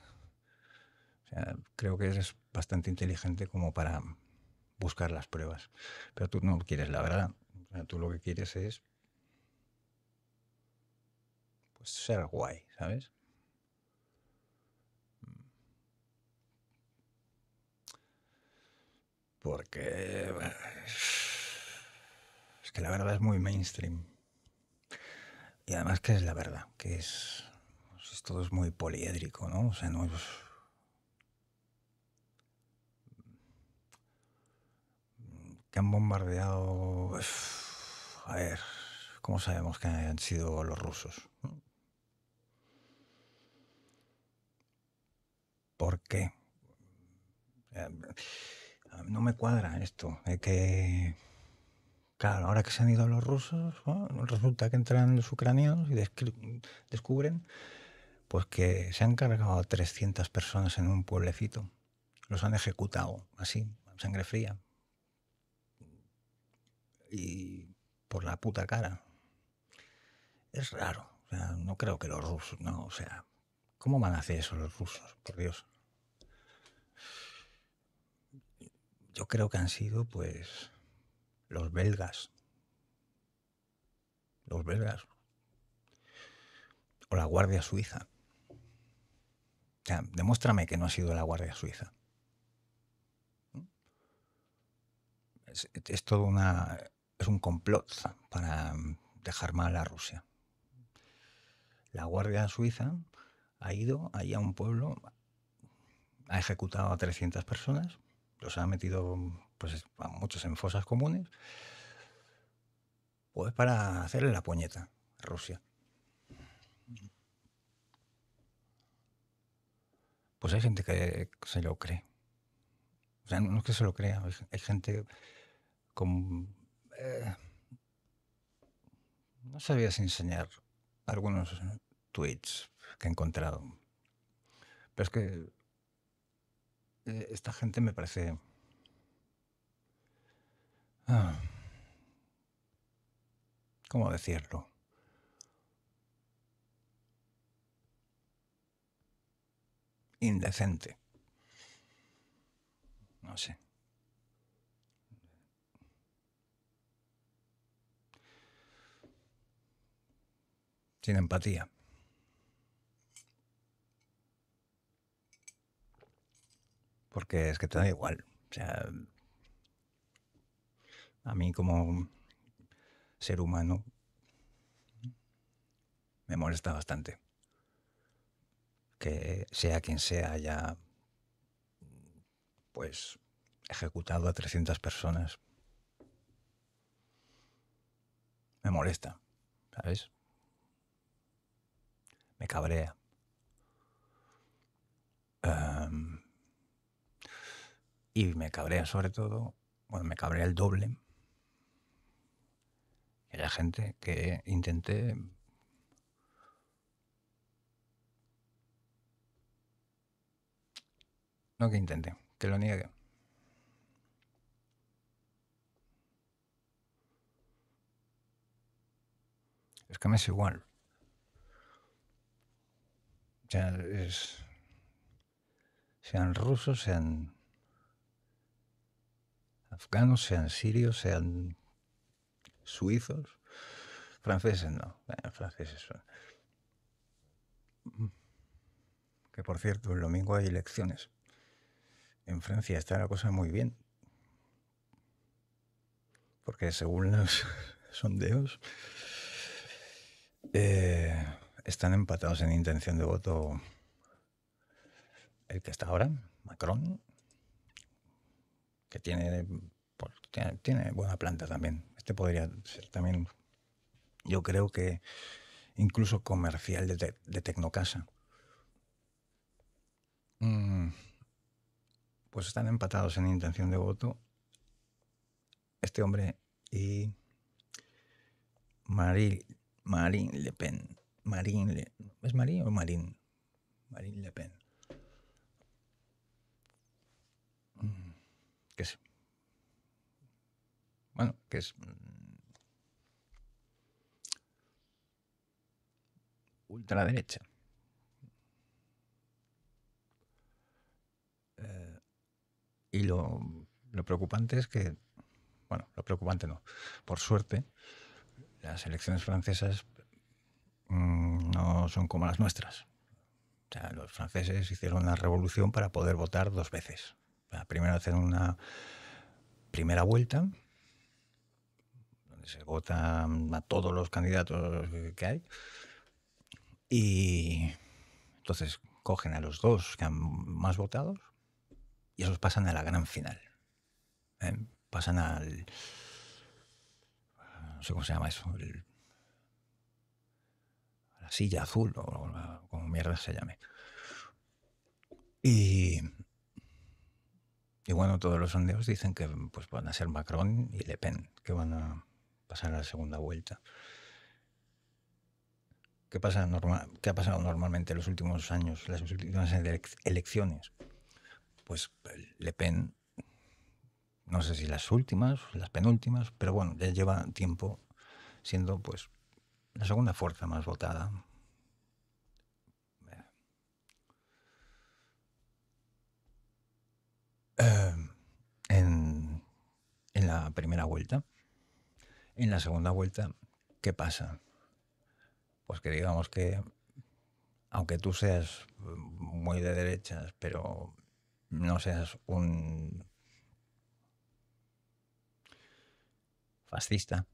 O sea, creo que eres bastante inteligente como para buscar las pruebas. Pero tú no quieres la verdad. tú lo que quieres es pues ser guay, ¿sabes? Porque es que la verdad es muy mainstream. Y además que es la verdad, que es pues, todo es muy poliédrico, ¿no? O sea, no es... Que han bombardeado... A ver, ¿cómo sabemos que han sido los rusos? ¿Por qué? Eh, no me cuadra esto. Es que... Claro, ahora que se han ido los rusos, resulta que entran los ucranianos y descubren pues que se han cargado a 300 personas en un pueblecito. Los han ejecutado así, sangre fría. Y por la puta cara. Es raro. O sea, no creo que los rusos, no, o sea, ¿cómo van a hacer eso los rusos? Por Dios. Yo creo que han sido, pues, los belgas. Los belgas. O la Guardia Suiza demuéstrame que no ha sido la Guardia Suiza. Es, todo una. Es un complot para dejar mal a Rusia. La Guardia Suiza ha ido ahí a un pueblo, ha ejecutado a 300 personas, los ha metido pues, a muchos en fosas comunes, pues para hacerle la puñeta a Rusia. Pues hay gente que se lo cree. O sea, no es que se lo crea, hay gente con... No eh, no sabías enseñar algunos tweets que he encontrado. Pero es que eh, esta gente me parece... Ah, ¿Cómo decirlo? indecente. No sé. Sin empatía. Porque es que te da igual. O sea, a mí como ser humano me molesta bastante que sea quien sea haya pues ejecutado a 300 personas. Me molesta, ¿sabes? Me cabrea. Em, y me cabrea sobre todo, bueno, me cabrea el doble. Y la gente que intente No que intente, te lo niegue. Es que me es igual. sean rusos, sean afganos, sean sirios, sean suizos, franceses no, franceses son. Que por cierto, el domingo hay elecciones en Francia está la cosa muy bien. Porque según los sondeos, eh, están empatados en intención de voto el que está ahora, Macron, que pues, tiene, buena planta también. Este podría ser también, yo creo que incluso comercial de, Tecnocasa. Mm pues están empatados en intención de voto este hombre y Marín Le Pen. ¿Es Marín o Marín? Marín Le Pen. Mm, que es. Bueno, que es. Mm. Ultraderecha. Y lo, preocupante es que, bueno, lo preocupante no, por suerte, las elecciones francesas mm, no son como las nuestras. O sea, los franceses hicieron la revolución para poder votar dos veces. Primero hacen una primera vuelta, donde se votan a todos los candidatos que hay, y entonces cogen a los dos que han más votado, y esos pasan a la gran final. ¿eh? Pasan al... No sé cómo se llama eso. la silla azul o como mierda se llame. Y, y bueno, todos los sondeos dicen que pues, van a ser Macron y Le Pen, que van a pasar a la segunda vuelta. ¿Qué, pasa normal, qué ha pasado normalmente en los últimos años, las últimas elecciones? pues Le Pen, no sé si las últimas, las penúltimas, pero bueno, ya lleva tiempo siendo pues la segunda fuerza más votada. Eh, en, en la primera vuelta. En la segunda vuelta, ¿qué pasa? Pues que digamos que aunque tú seas muy de derechas, pero no seas un fascista,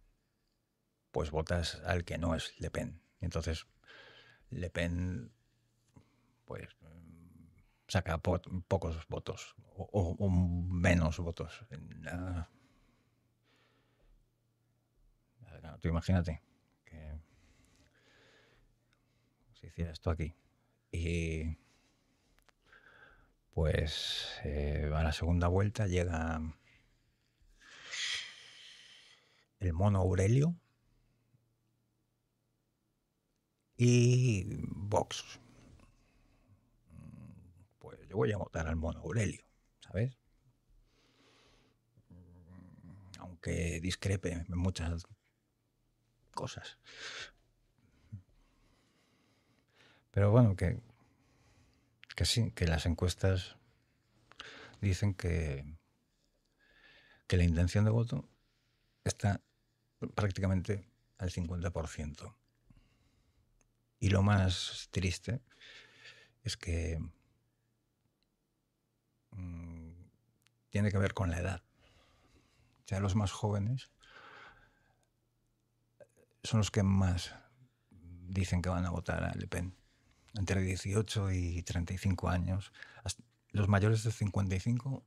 pues votas al que no es Le Pen. Entonces, Le Pen, pues, saca pocos votos o, menos votos. Tú imagínate que si hiciera esto aquí y pues eh, a la segunda vuelta llega el mono Aurelio y Vox. Pues yo voy a votar al mono Aurelio, ¿sabes? Aunque discrepe en muchas cosas. Pero bueno, que que sí, que las encuestas dicen que, que la intención de voto está prácticamente al 50%. Y lo más triste es que mm, tiene que ver con la edad. Ya los más jóvenes son los que más dicen que van a votar a Le Pen entre 18 y 35 años. Los mayores de 55,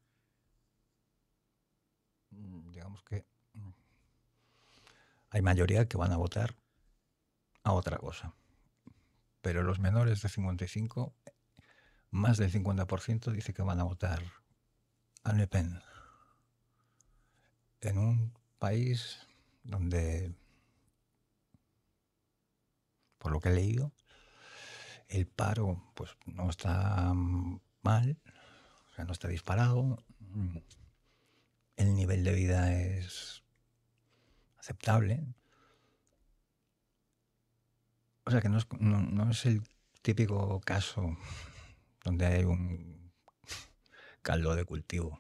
mm, digamos que mm, hay mayoría que van a votar a otra cosa. Pero los menores de 55, más del 50% dice que van a votar a Le Pen. En un país donde, por lo que he leído, el paro pues no está mal, o sea, no está disparado, el nivel de vida es aceptable. O sea que no es, el típico caso donde hay un caldo de cultivo,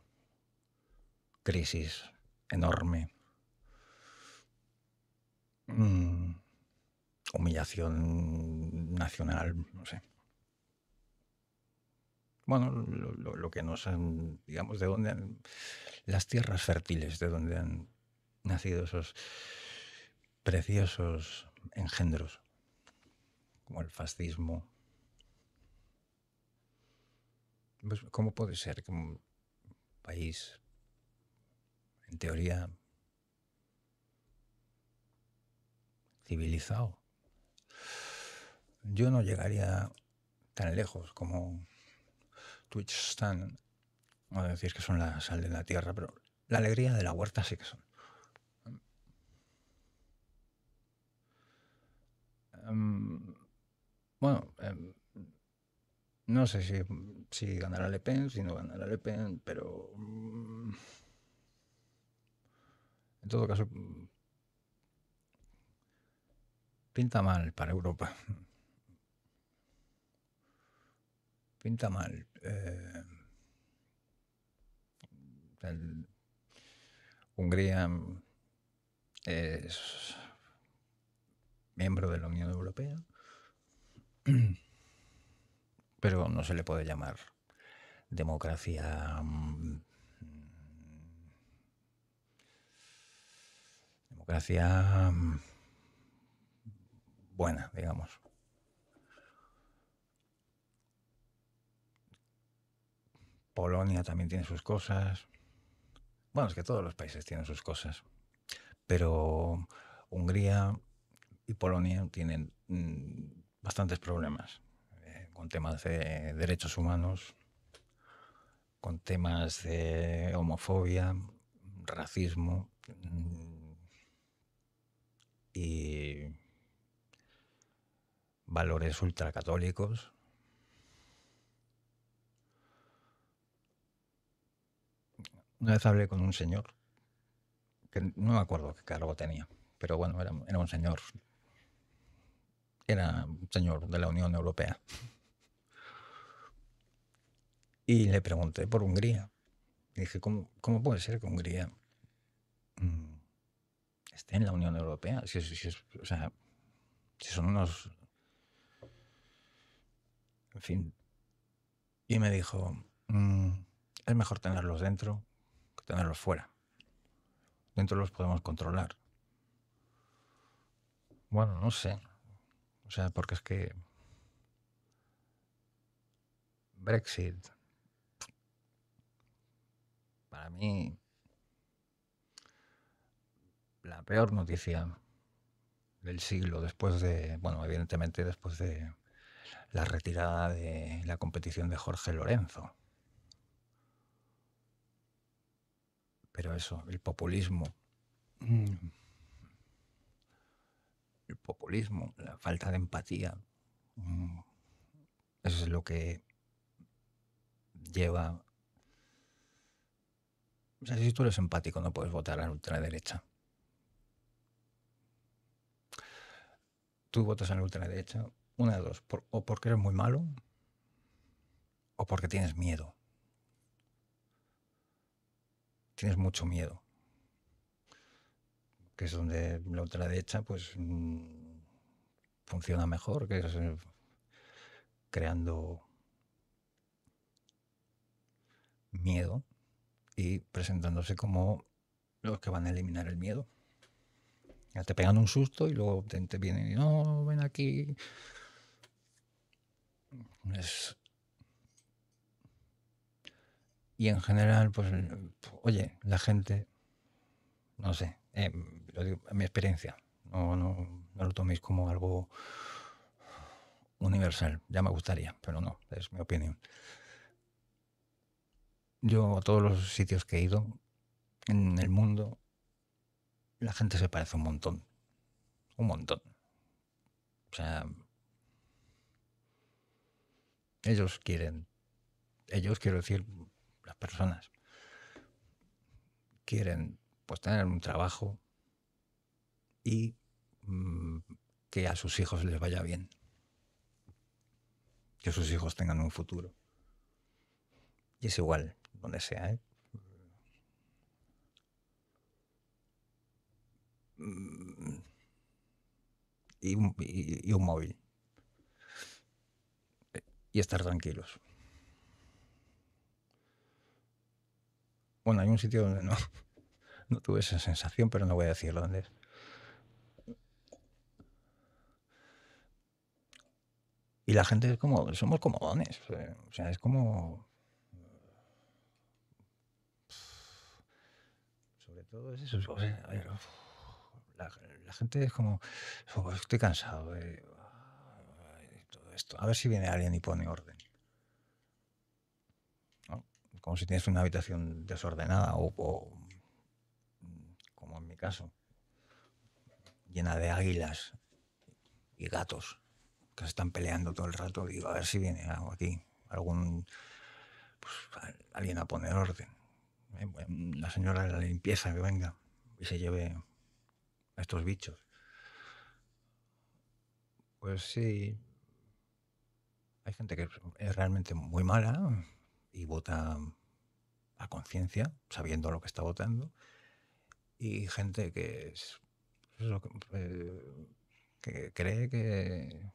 crisis enorme. Mm humillación nacional, no sé. Bueno, lo, que nos han, digamos, de dónde han, las tierras fértiles, de donde han nacido esos preciosos engendros, como el fascismo. Pues, ¿Cómo puede ser que un país, en teoría, civilizado, yo no llegaría tan lejos como Twitch Stan, a decir que son la sal de la tierra, pero la alegría de la huerta sí que son. Em, bueno, em, no sé si, ganará Le Pen, si no ganará Le Pen, pero... Mm, en todo caso, mm, pinta mal para Europa. pinta mal. Hungría eh, es miembro de la Unión Europea, pero no se le puede llamar democracia mm, democracia mm, buena, digamos. Polonia también tiene sus cosas. Bueno, es que todos los países tienen sus cosas. Pero Hungría y Polonia tienen mm, bastantes problemas eh, con temas de derechos humanos, con temas de homofobia, racismo mm, y valores ultracatólicos una vez hablé con un señor, que no me acuerdo qué cargo tenía, pero bueno, era, un señor. Era un señor de la Unión Europea. Y le pregunté por Hungría. dije, ¿cómo, puede ser que Hungría mm, esté en la Unión Europea? Si, o sea, si son unos... En fin. Y me dijo, mm, es mejor tenerlos dentro tenerlos fuera. Dentro los podemos controlar. Bueno, no sé. O sea, porque es que Brexit, para mí, la peor noticia del siglo después de, bueno, evidentemente después de la retirada de la competición de Jorge Lorenzo. Pero eso, el populismo. Mm. El populismo, la falta de empatía. Mm, eso es lo que lleva. O sea, si tú eres empático, no puedes votar a la ultraderecha. Tú votas a la ultraderecha, una de dos, o porque eres muy malo, o porque tienes miedo tienes mucho miedo. Que es donde la otra derecha pues funciona mejor, que es eh, creando miedo y presentándose como los que van a eliminar el miedo. te pegan un susto y luego te, vienen y no, ven aquí. Es y en general, pues, oye, la gente, no sé, eh, lo digo, mi experiencia, no, no, no lo toméis como algo universal, ya me gustaría, pero no, es mi opinión. Yo a todos los sitios que he ido en el mundo, la gente se parece un montón, un montón. O sea, ellos quieren, ellos quiero decir, las personas quieren pues tener un trabajo y mm, que a sus hijos les vaya bien, que sus hijos tengan un futuro. Y es igual, donde sea. ¿eh? Mm, y un móvil. Y estar tranquilos. Bueno, hay un sitio donde no, no tuve esa sensación, pero no voy a decir dónde es. Y la gente es como, somos comodones. O sea, es como. Sobre todo es eso. la, gente es como, estoy cansado de todo esto. A ver si viene alguien y pone orden como si tienes una habitación desordenada o, como en mi caso, llena de águilas y gatos que se están peleando todo el rato. Digo, a ver si viene algo aquí, algún pues, alguien a poner orden. Eh, la señora de la limpieza que venga y se lleve a estos bichos. Pues sí, hay gente que es realmente muy mala, y vota a conciencia, sabiendo lo que está votando, y gente que, es, eh, cree que...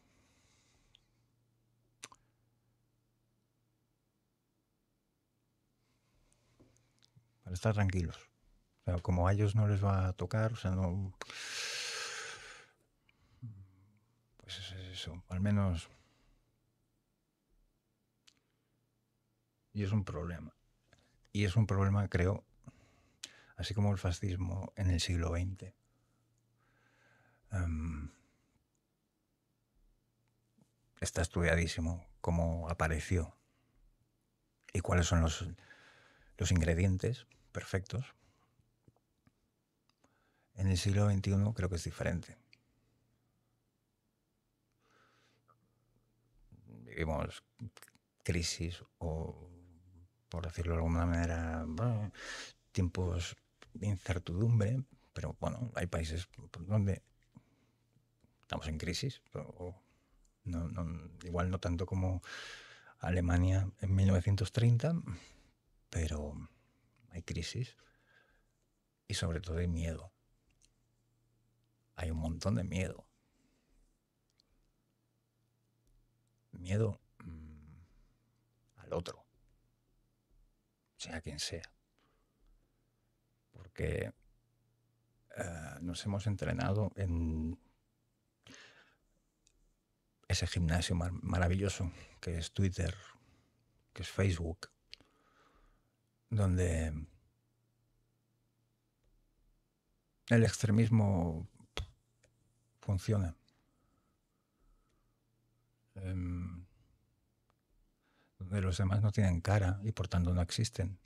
Para estar tranquilos. como a ellos no les va a tocar, o sea, no... Pues eso, al menos Y es un problema. Y es un problema, creo, así como el fascismo en el siglo XX. Em, está estudiadísimo cómo apareció y cuáles son los, los ingredientes perfectos. En el siglo XXI creo que es diferente. Vivimos crisis o por decirlo de alguna manera, tiempos de incertidumbre, pero bueno, hay países donde estamos en crisis, pero igual no tanto como Alemania en 1930, pero hay crisis y sobre todo hay miedo. Hay un montón de miedo. Miedo mm, al otro sea quien sea. Porque eh, nos hemos entrenado en ese gimnasio maravilloso que es Twitter, que es Facebook, donde el extremismo funciona. Em, de los demás no tienen cara y por tanto no existen.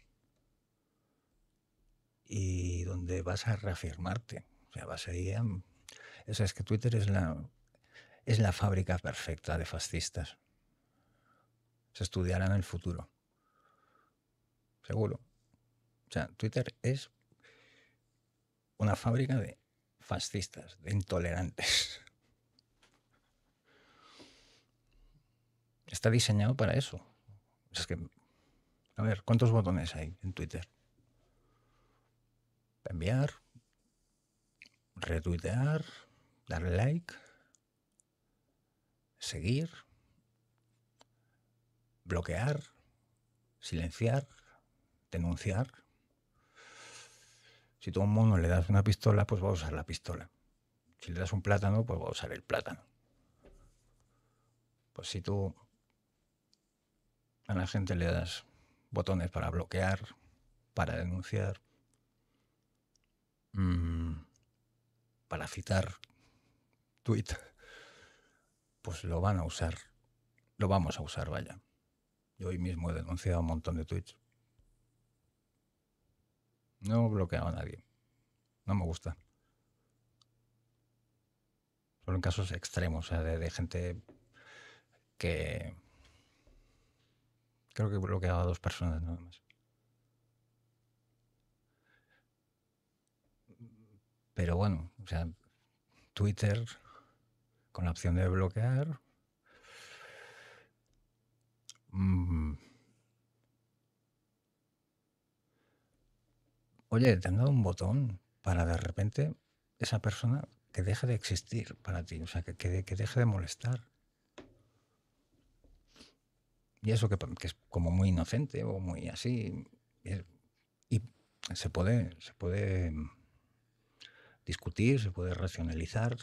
Y donde vas a reafirmarte. O sea, vas a ir es que Twitter es la, es la fábrica perfecta de fascistas. Se estudiará en el futuro. Seguro. O sea, Twitter es una fábrica de fascistas, de intolerantes. Está diseñado para eso. Es que, a ver, ¿cuántos botones hay en Twitter? Enviar, retuitear, darle like, seguir, bloquear, silenciar, denunciar. Si tú a un mono le das una pistola, pues va a usar la pistola. Si le das un plátano, pues va a usar el plátano. Pues si tú a la gente le das botones para bloquear, para denunciar, mm, para citar tweet. Pues lo van a usar. Lo vamos a usar, vaya. Yo hoy mismo he denunciado un montón de tweets. No he bloqueado a nadie. No me gusta. Solo en casos extremos, o sea, de gente que Creo que bloqueaba a dos personas nada más. Pero bueno, o sea, Twitter con la opción de bloquear. Mm. Oye, te han dado un botón para de repente esa persona que deje de existir para ti, o sea, que, que deje de molestar. Y eso que, es como muy inocente o muy así. Y, se puede, se puede mm, discutir, se puede racionalizar.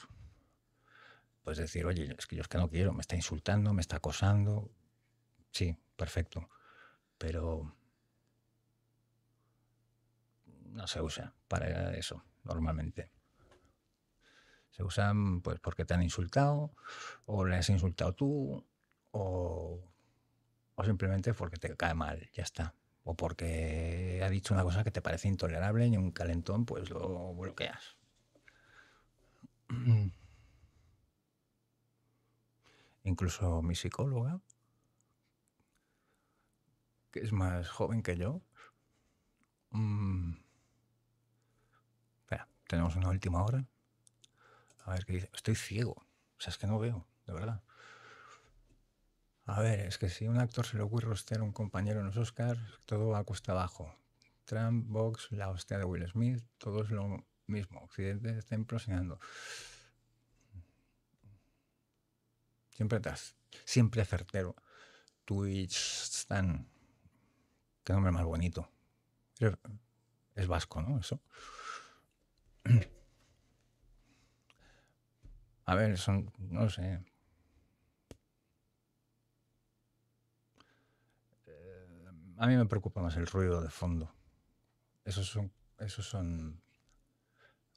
Puedes decir, oye, es que yo es que no quiero, me está insultando, me está acosando. Sí, perfecto. Pero no se usa para eso normalmente. Se usan mm, pues porque te han insultado o le has insultado tú o o simplemente porque te cae mal, ya está. O porque ha dicho una cosa que te parece intolerable y un calentón, pues lo bloqueas. Mm. Incluso mi psicóloga, que es más joven que yo. Mm, espera, tenemos una última hora. A ver qué Estoy ciego. O sea, es que no veo, de verdad. A ver, es que si un actor se le ocurre hostear a un compañero en los Oscars, todo va a cuesta abajo. Trump, Vox, la hostia de Will Smith, todo es lo mismo. Occidente está impresionando. Siempre estás, siempre certero. Twitch, Stan. Qué nombre más bonito. Es vasco, ¿no? Eso. A ver, son, no sé, a mí me preocupa más el ruido de fondo. Esos son, esos son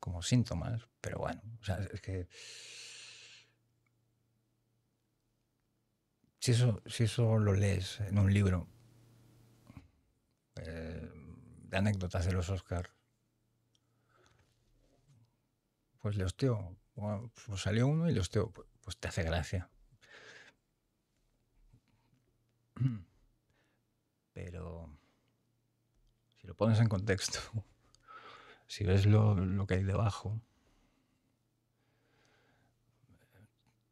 como síntomas, pero bueno, o sea, es que... Si eso, si eso lo lees en un libro eh, de anécdotas de los Oscars, pues le hostió. Pues salió uno y le hostió, pues te hace gracia. Pero si lo pones en contexto, si ves lo, que hay debajo,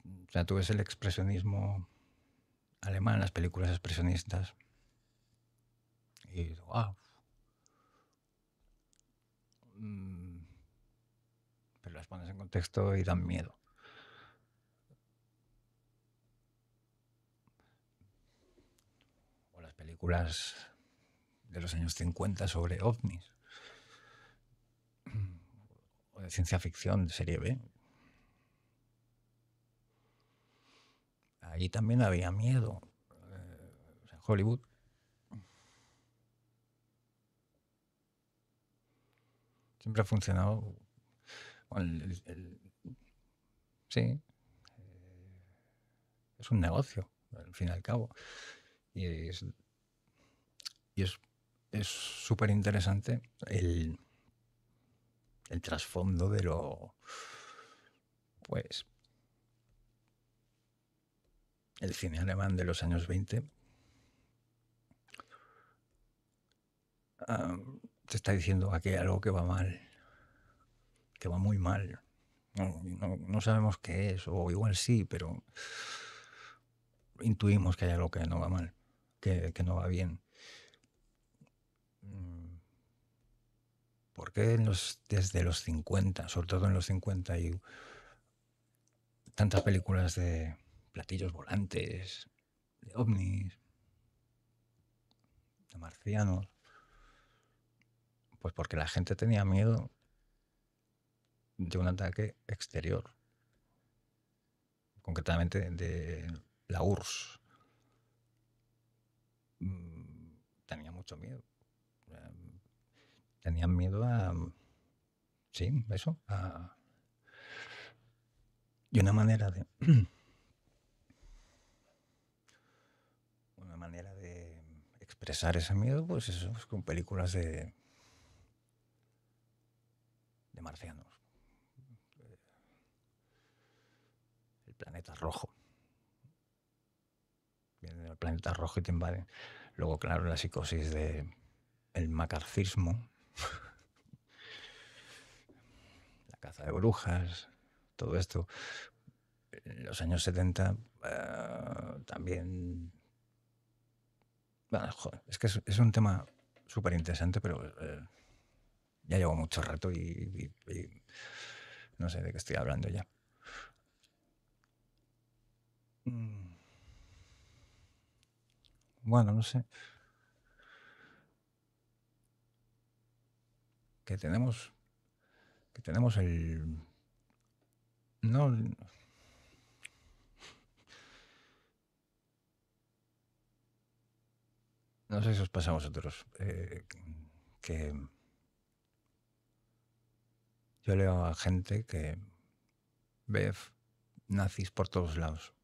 o sea, tú ves el expresionismo alemán, las películas expresionistas, y mm, Pero las pones en contexto y dan miedo. películas de los años 50 sobre ovnis, o de ciencia ficción de serie B. Allí también había miedo. Eh, en Hollywood siempre ha funcionado. sí, eh, es un negocio, al fin y al cabo. Y es y es súper interesante el, trasfondo de lo... Pues... El cine alemán de los años 20 te ah, está diciendo aquí algo que va mal, que va muy mal. No, sabemos qué es, o igual sí, pero intuimos que hay algo que no va mal, que no va bien. ¿Por qué desde los 50, sobre todo en los 50, hay tantas películas de platillos volantes, de ovnis, de marcianos? Pues porque la gente tenía miedo de un ataque exterior, concretamente de la URSS. Mm, tenía mucho miedo tenían miedo a... Sí, eso. Y una manera de... una manera de expresar ese miedo, pues eso, es con películas de... de marcianos. El planeta rojo. Vienen del planeta rojo y te invaden. Luego, claro, la psicosis de el macarcismo, la caza de brujas, todo esto. En los años 70 eh, también... es que es, un tema súper interesante, pero eh, ya llevo mucho rato y no sé de qué estoy hablando ya. Mm. Bueno, no sé. que tenemos, que tenemos el... No... No sé si os pasa a vosotros, eh, que yo leo a gente que ve nazis por todos lados,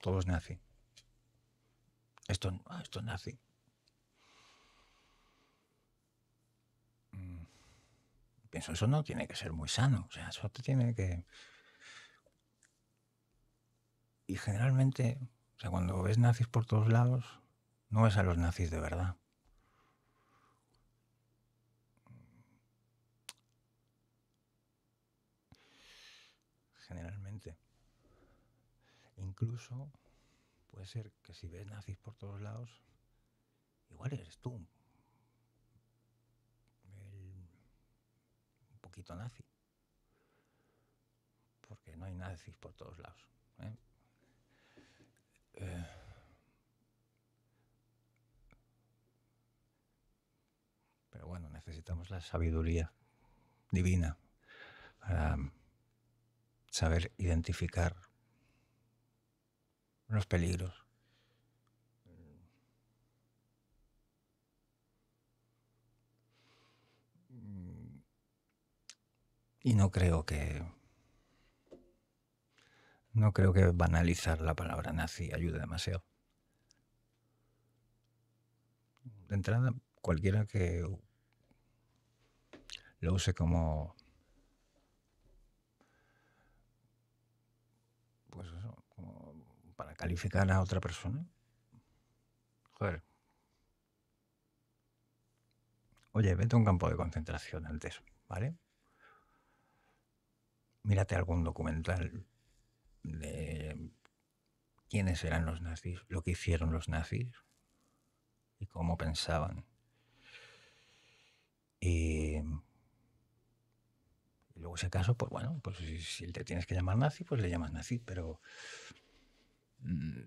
todos nazi. Esto, ah, esto es nazi, pienso, eso no tiene que ser muy sano, o sea, eso te tiene que... Y generalmente, o sea, cuando ves nazis por todos lados, no ves a los nazis de verdad. Generalmente. Incluso puede ser que si ves nazis por todos lados, igual eres tú poquito nazi. Porque no hay nazis por todos lados. ¿eh? Eh, pero bueno, necesitamos la sabiduría divina para saber identificar los peligros Y no creo que. No creo que banalizar la palabra nazi ayude demasiado. De entrada, cualquiera que lo use como. Pues como para calificar a otra persona. Joder. Oye, vete a un campo de concentración antes, ¿vale? mírate algún documental de quiénes eran los nazis, lo que hicieron los nazis y cómo pensaban. Y, luego si acaso, pues bueno, pues si, te tienes que llamar nazi, pues le llamas nazi, pero... Mm,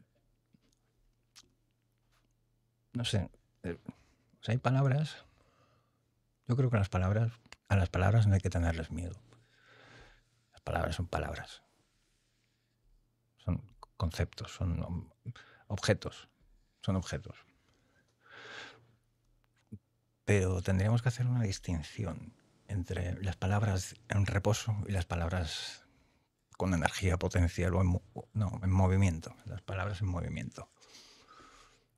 no sé, eh, hay palabras, yo creo que las palabras, a las palabras no hay que tenerles miedo palabras son palabras. Son conceptos, son objetos. Son objetos. Pero tendríamos que hacer una distinción entre las palabras en reposo y las palabras con energía potencial o en, movimiento. Las palabras en movimiento.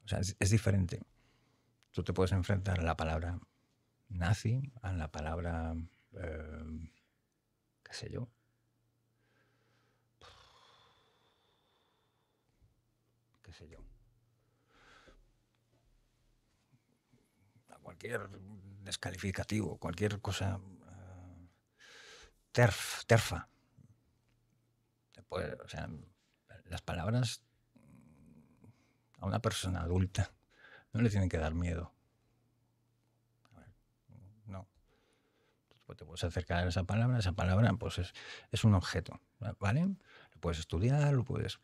O sea, es, diferente. Tú te puedes enfrentar a la palabra nazi, a la palabra, eh, qué sé yo, A Cualquier descalificativo, cualquier cosa eh, terfa. las palabras a una persona adulta no le tienen que dar miedo. No. Pues te puedes acercar a esa palabra, esa palabra pues es, es un objeto, ¿vale? Lo puedes estudiar, lo puedes...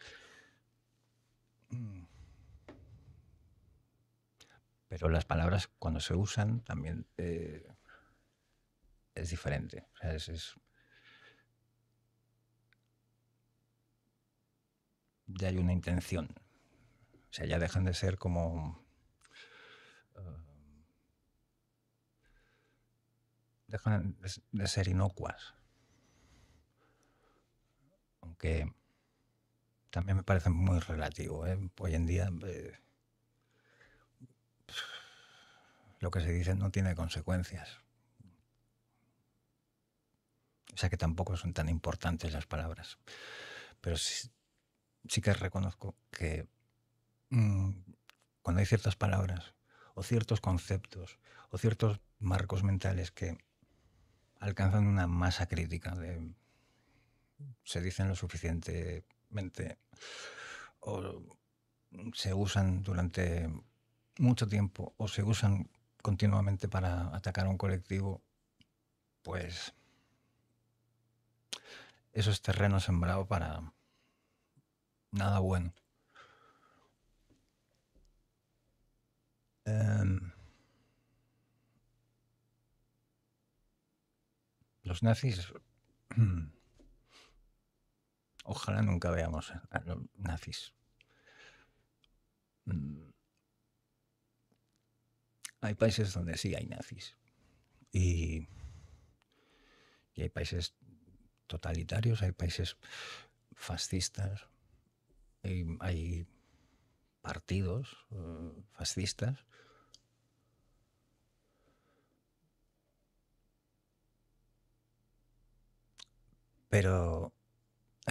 Pero las palabras cuando se usan también eh, es diferente. Ya hay una intención. O sea, ya dejan de ser como... Eh, dejan de ser inocuas. Aunque también me parece muy relativo. ¿eh? Hoy en día eh, lo que se dice no tiene consecuencias. O sea que tampoco son tan importantes las palabras. Pero sí, que reconozco que mm, cuando hay ciertas palabras o ciertos conceptos o ciertos marcos mentales que alcanzan una masa crítica de se dicen lo suficiente o mm, se usan durante mucho tiempo o se usan continuamente para atacar a un colectivo, pues eso es terreno sembrado para nada bueno. Em, los nazis Ojalá nunca veamos a los nazis. Mm. Hay países donde sí hay nazis. Y, hay países totalitarios, hay países fascistas, hay, partidos eh, fascistas. Pero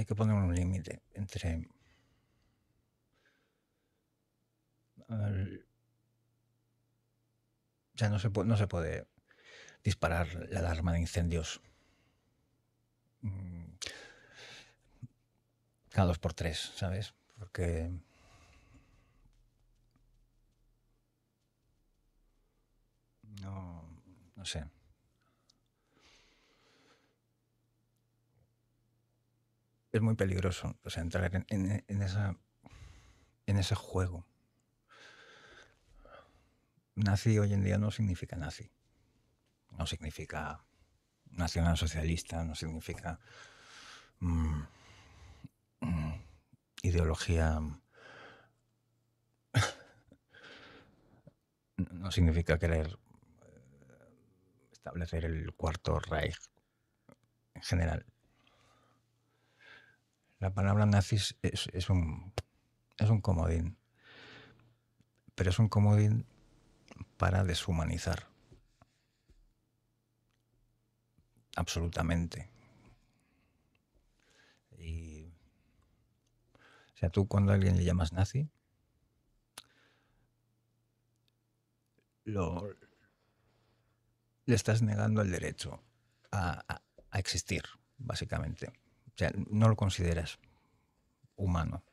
hay que poner un límite entre o sea, no se, no se puede disparar la alarma de incendios mm, cada dos por tres, ¿sabes? Porque no, no sé. es muy peligroso entrar en, ese juego. Nazi hoy en día no significa nazi. No significa nacional socialista, no significa mm, mm, ideología. no significa querer eh, establecer el cuarto Reich en general. La palabra nazis es, un, es un comodín, pero es un comodín para deshumanizar. Absolutamente. o sea, tú cuando a alguien le llamas nazi, lo, le estás negando el derecho a existir, básicamente sea, no lo consideras humano.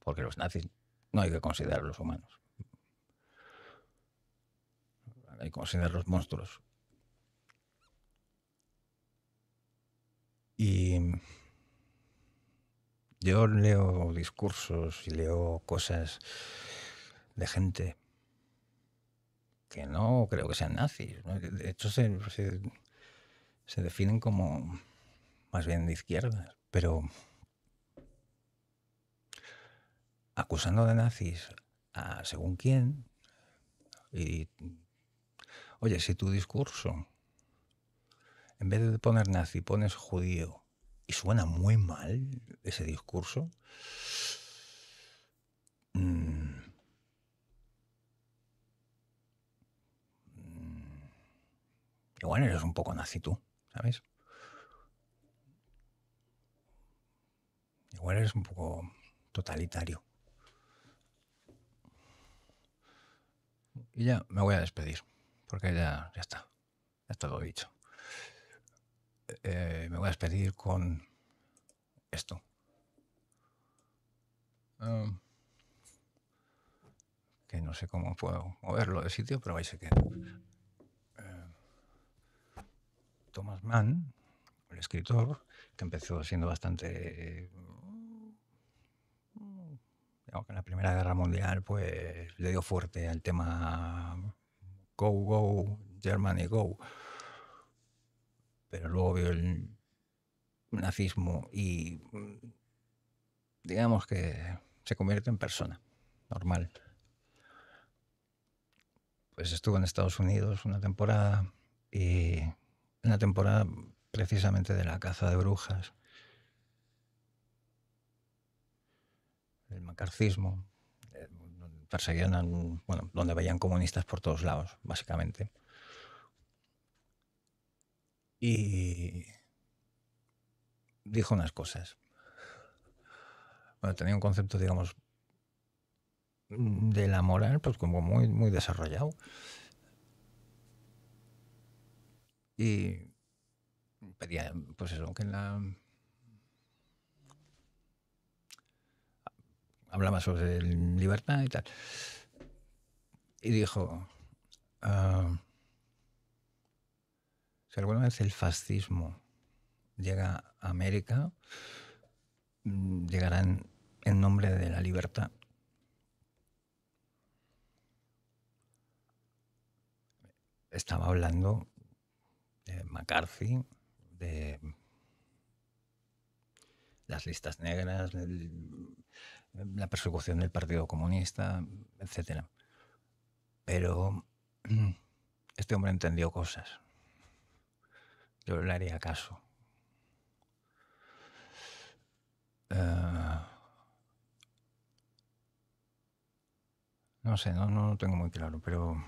Porque los nazis no hay que considerarlos humanos. Hay que considerarlos monstruos. Y yo leo discursos y leo cosas de gente que no creo que sean nazis. De hecho, se definen como más bien de izquierdas, pero acusando de nazis a según quién. Y, oye, si tu discurso, en vez de poner nazi, pones judío, y suena muy mal ese discurso, mm, mm, igual eres un poco nazi tú, ¿sabes? Igual es un poco totalitario. Y ya me voy a despedir, porque ya, ya está, ya está todo dicho. Eh, me voy a despedir con esto. que no sé cómo puedo moverlo de sitio, pero ahí se queda. Eh, Thomas Mann, el escritor, que empezó siendo bastante en la Primera Guerra Mundial pues le dio fuerte al tema Go, Go, Germany, Go. Pero luego vio el nazismo y digamos que se convierte en persona normal. Pues estuvo en Estados Unidos una temporada y una temporada precisamente de la caza de brujas el macarcismo, eh, perseguían, bueno, donde veían comunistas por todos lados, básicamente. Y dijo unas cosas. Bueno, tenía un concepto, digamos, de la moral, pues como muy, muy desarrollado. Y pedía, pues eso, que en la hablaba sobre libertad y tal. Y dijo, ah, si alguna vez el fascismo llega a América, mm, llegarán en nombre de la libertad. Estaba hablando de McCarthy, de las listas negras, la persecución del Partido Comunista, etc. Pero mm, este hombre entendió cosas. Yo le haría caso. Eh, no sé, no, no lo tengo muy claro, pero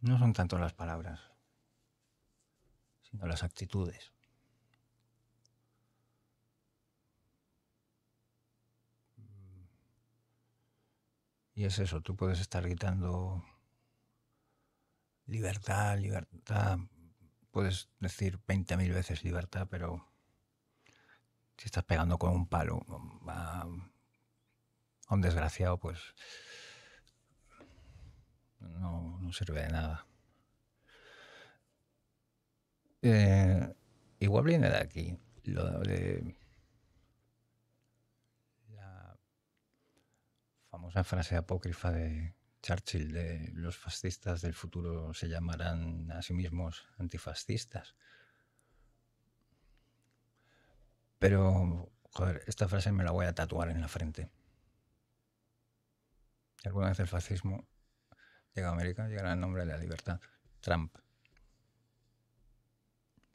no son tanto las palabras, sino las actitudes. Y es eso, tú puedes estar gritando libertad, libertad, puedes decir 20.000 veces libertad, pero si estás pegando con un palo a, un desgraciado, pues no, sirve de nada. Eh, igual viene de aquí, lo de Esa frase apócrifa de Churchill de los fascistas del futuro se llamarán a sí mismos antifascistas. Pero, joder, esta frase me la voy a tatuar en la frente. Alguna vez el fascismo llega a América, llegará el nombre de la libertad. Trump.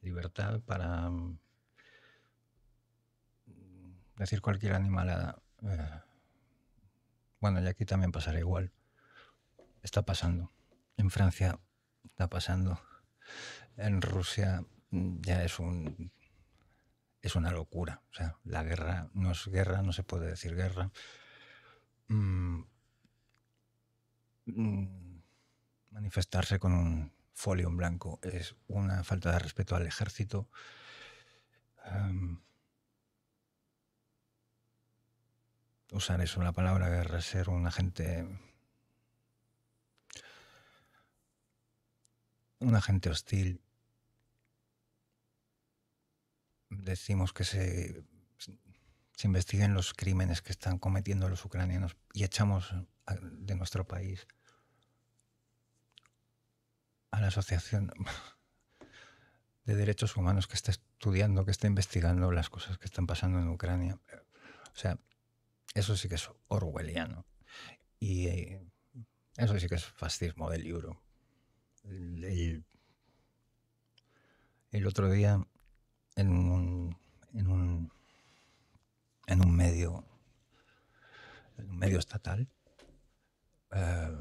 Libertad para mm, decir cualquier animalada. Eh, bueno, y aquí también pasará igual. Está pasando. En Francia está pasando. En Rusia mm, ya es un es una locura. O sea, la guerra no es guerra, no se puede decir guerra. Mm, mm, manifestarse con un folio en blanco es una falta de respeto al ejército. usar eso, la palabra guerra, ser un agente. un agente hostil. Decimos que se, se investiguen los crímenes que están cometiendo los ucranianos y echamos de nuestro país a la asociación de derechos humanos que está estudiando, que está investigando las cosas que están pasando en Ucrania. O sea, eso sí que es orwelliano. Y eh, eso sí que es fascismo del libro. El, otro día, en un, en un, en un medio, en un medio estatal, eh,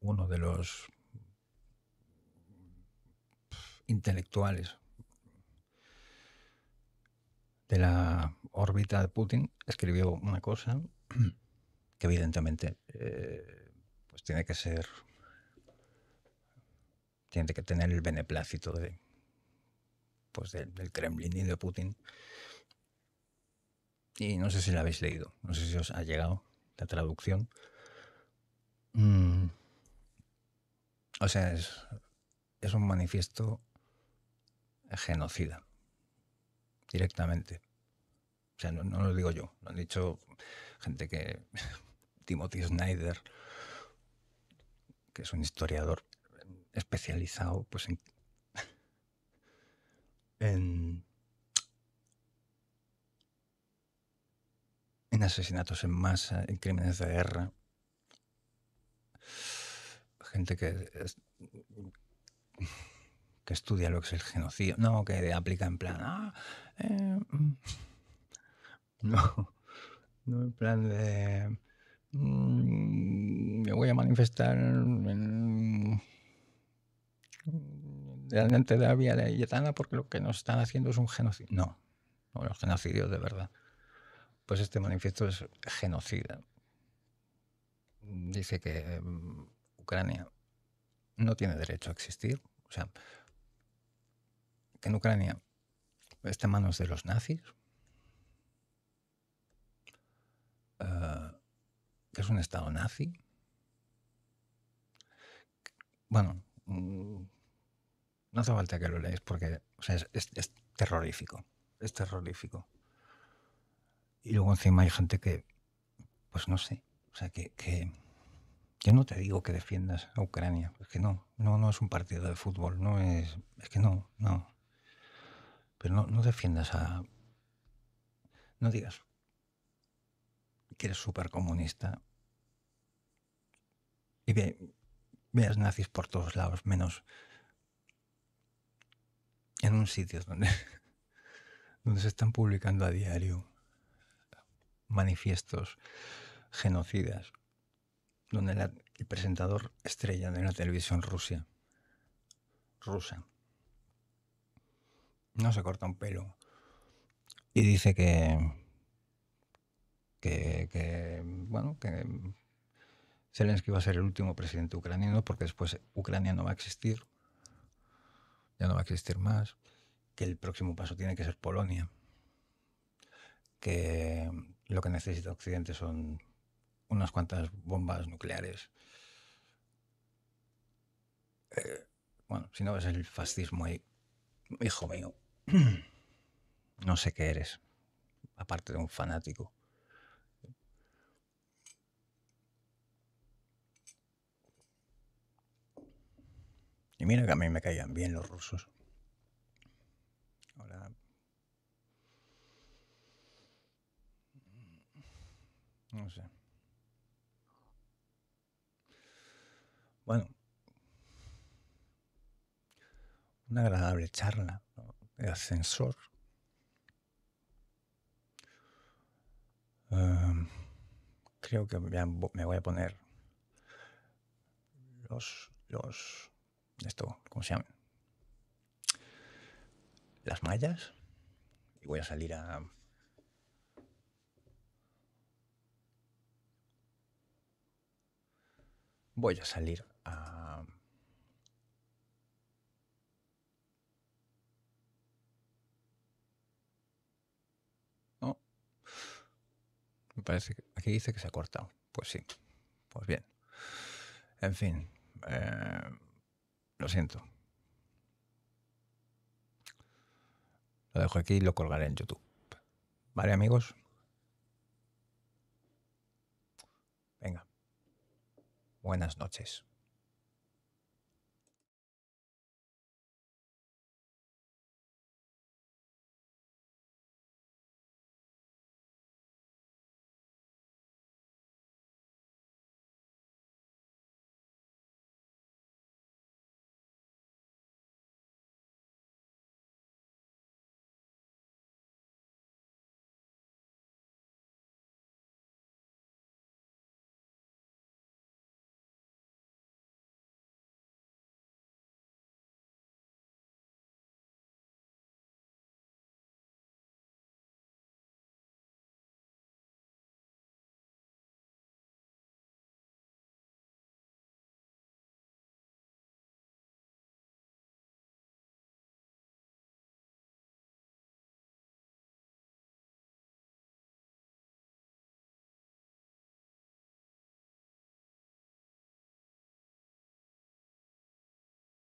uno de los intelectuales de la órbita de Putin escribió una cosa que evidentemente eh, pues tiene que ser tiene que tener el beneplácito de, pues del, Kremlin y de Putin y no sé si la habéis leído no sé si os ha llegado la traducción mm. o sea es un manifiesto genocida directamente. O sea, no, no lo digo yo, lo han dicho gente que. Timothy Snyder, que es un historiador especializado pues, en, en, en, asesinatos en masa, en crímenes de guerra. Gente que que estudia lo que es el genocidio, no, que aplica en plan, ah, eh, mm". no, en plan de, mm, me voy a manifestar en, delante mm, de la vía de Yetana porque lo que nos están haciendo es un genocidio, no, no los genocidios de verdad. Pues este manifiesto es genocida. Dice que Ucrania no tiene derecho a existir. O sea, que en Ucrania está en manos de los nazis, que eh, es un Estado nazi. Bueno, mm, no hace falta que lo leáis porque es, terrorífico, es terrorífico. Y luego encima hay gente que, pues no sé, o sea, que, que yo no te digo que defiendas a Ucrania, es que no, no, no es un partido de fútbol, no es, es que no, no. Pero no, defiendas a... No digas que eres súper comunista y veas nazis por todos lados, menos en un sitio donde, donde se están publicando a diario manifiestos genocidas, donde el presentador estrella de la televisión Rusia, rusa no se corta un pelo. Y dice que, que, que bueno, que Zelensky va a ser el último presidente ucraniano porque después Ucrania no va a existir. Ya no va a existir más. Que el próximo paso tiene que ser Polonia. Que lo que necesita Occidente son unas cuantas bombas nucleares. Eh, bueno, si no es el fascismo ahí, hijo mío. No sé qué eres, aparte de un fanático. Y mira que a mí me caían bien los rusos. Ahora. No sé. Bueno. Una agradable charla. ¿no? el ascensor. Em, creo que me voy a poner los, los, esto, como se llama? Las mallas. Y voy a salir a... Voy a salir a aquí dice que se ha cortado. Pues sí. Pues bien. En fin. Eh, lo siento. Lo dejo aquí y lo colgaré en YouTube. ¿Vale, amigos? Venga. Buenas noches.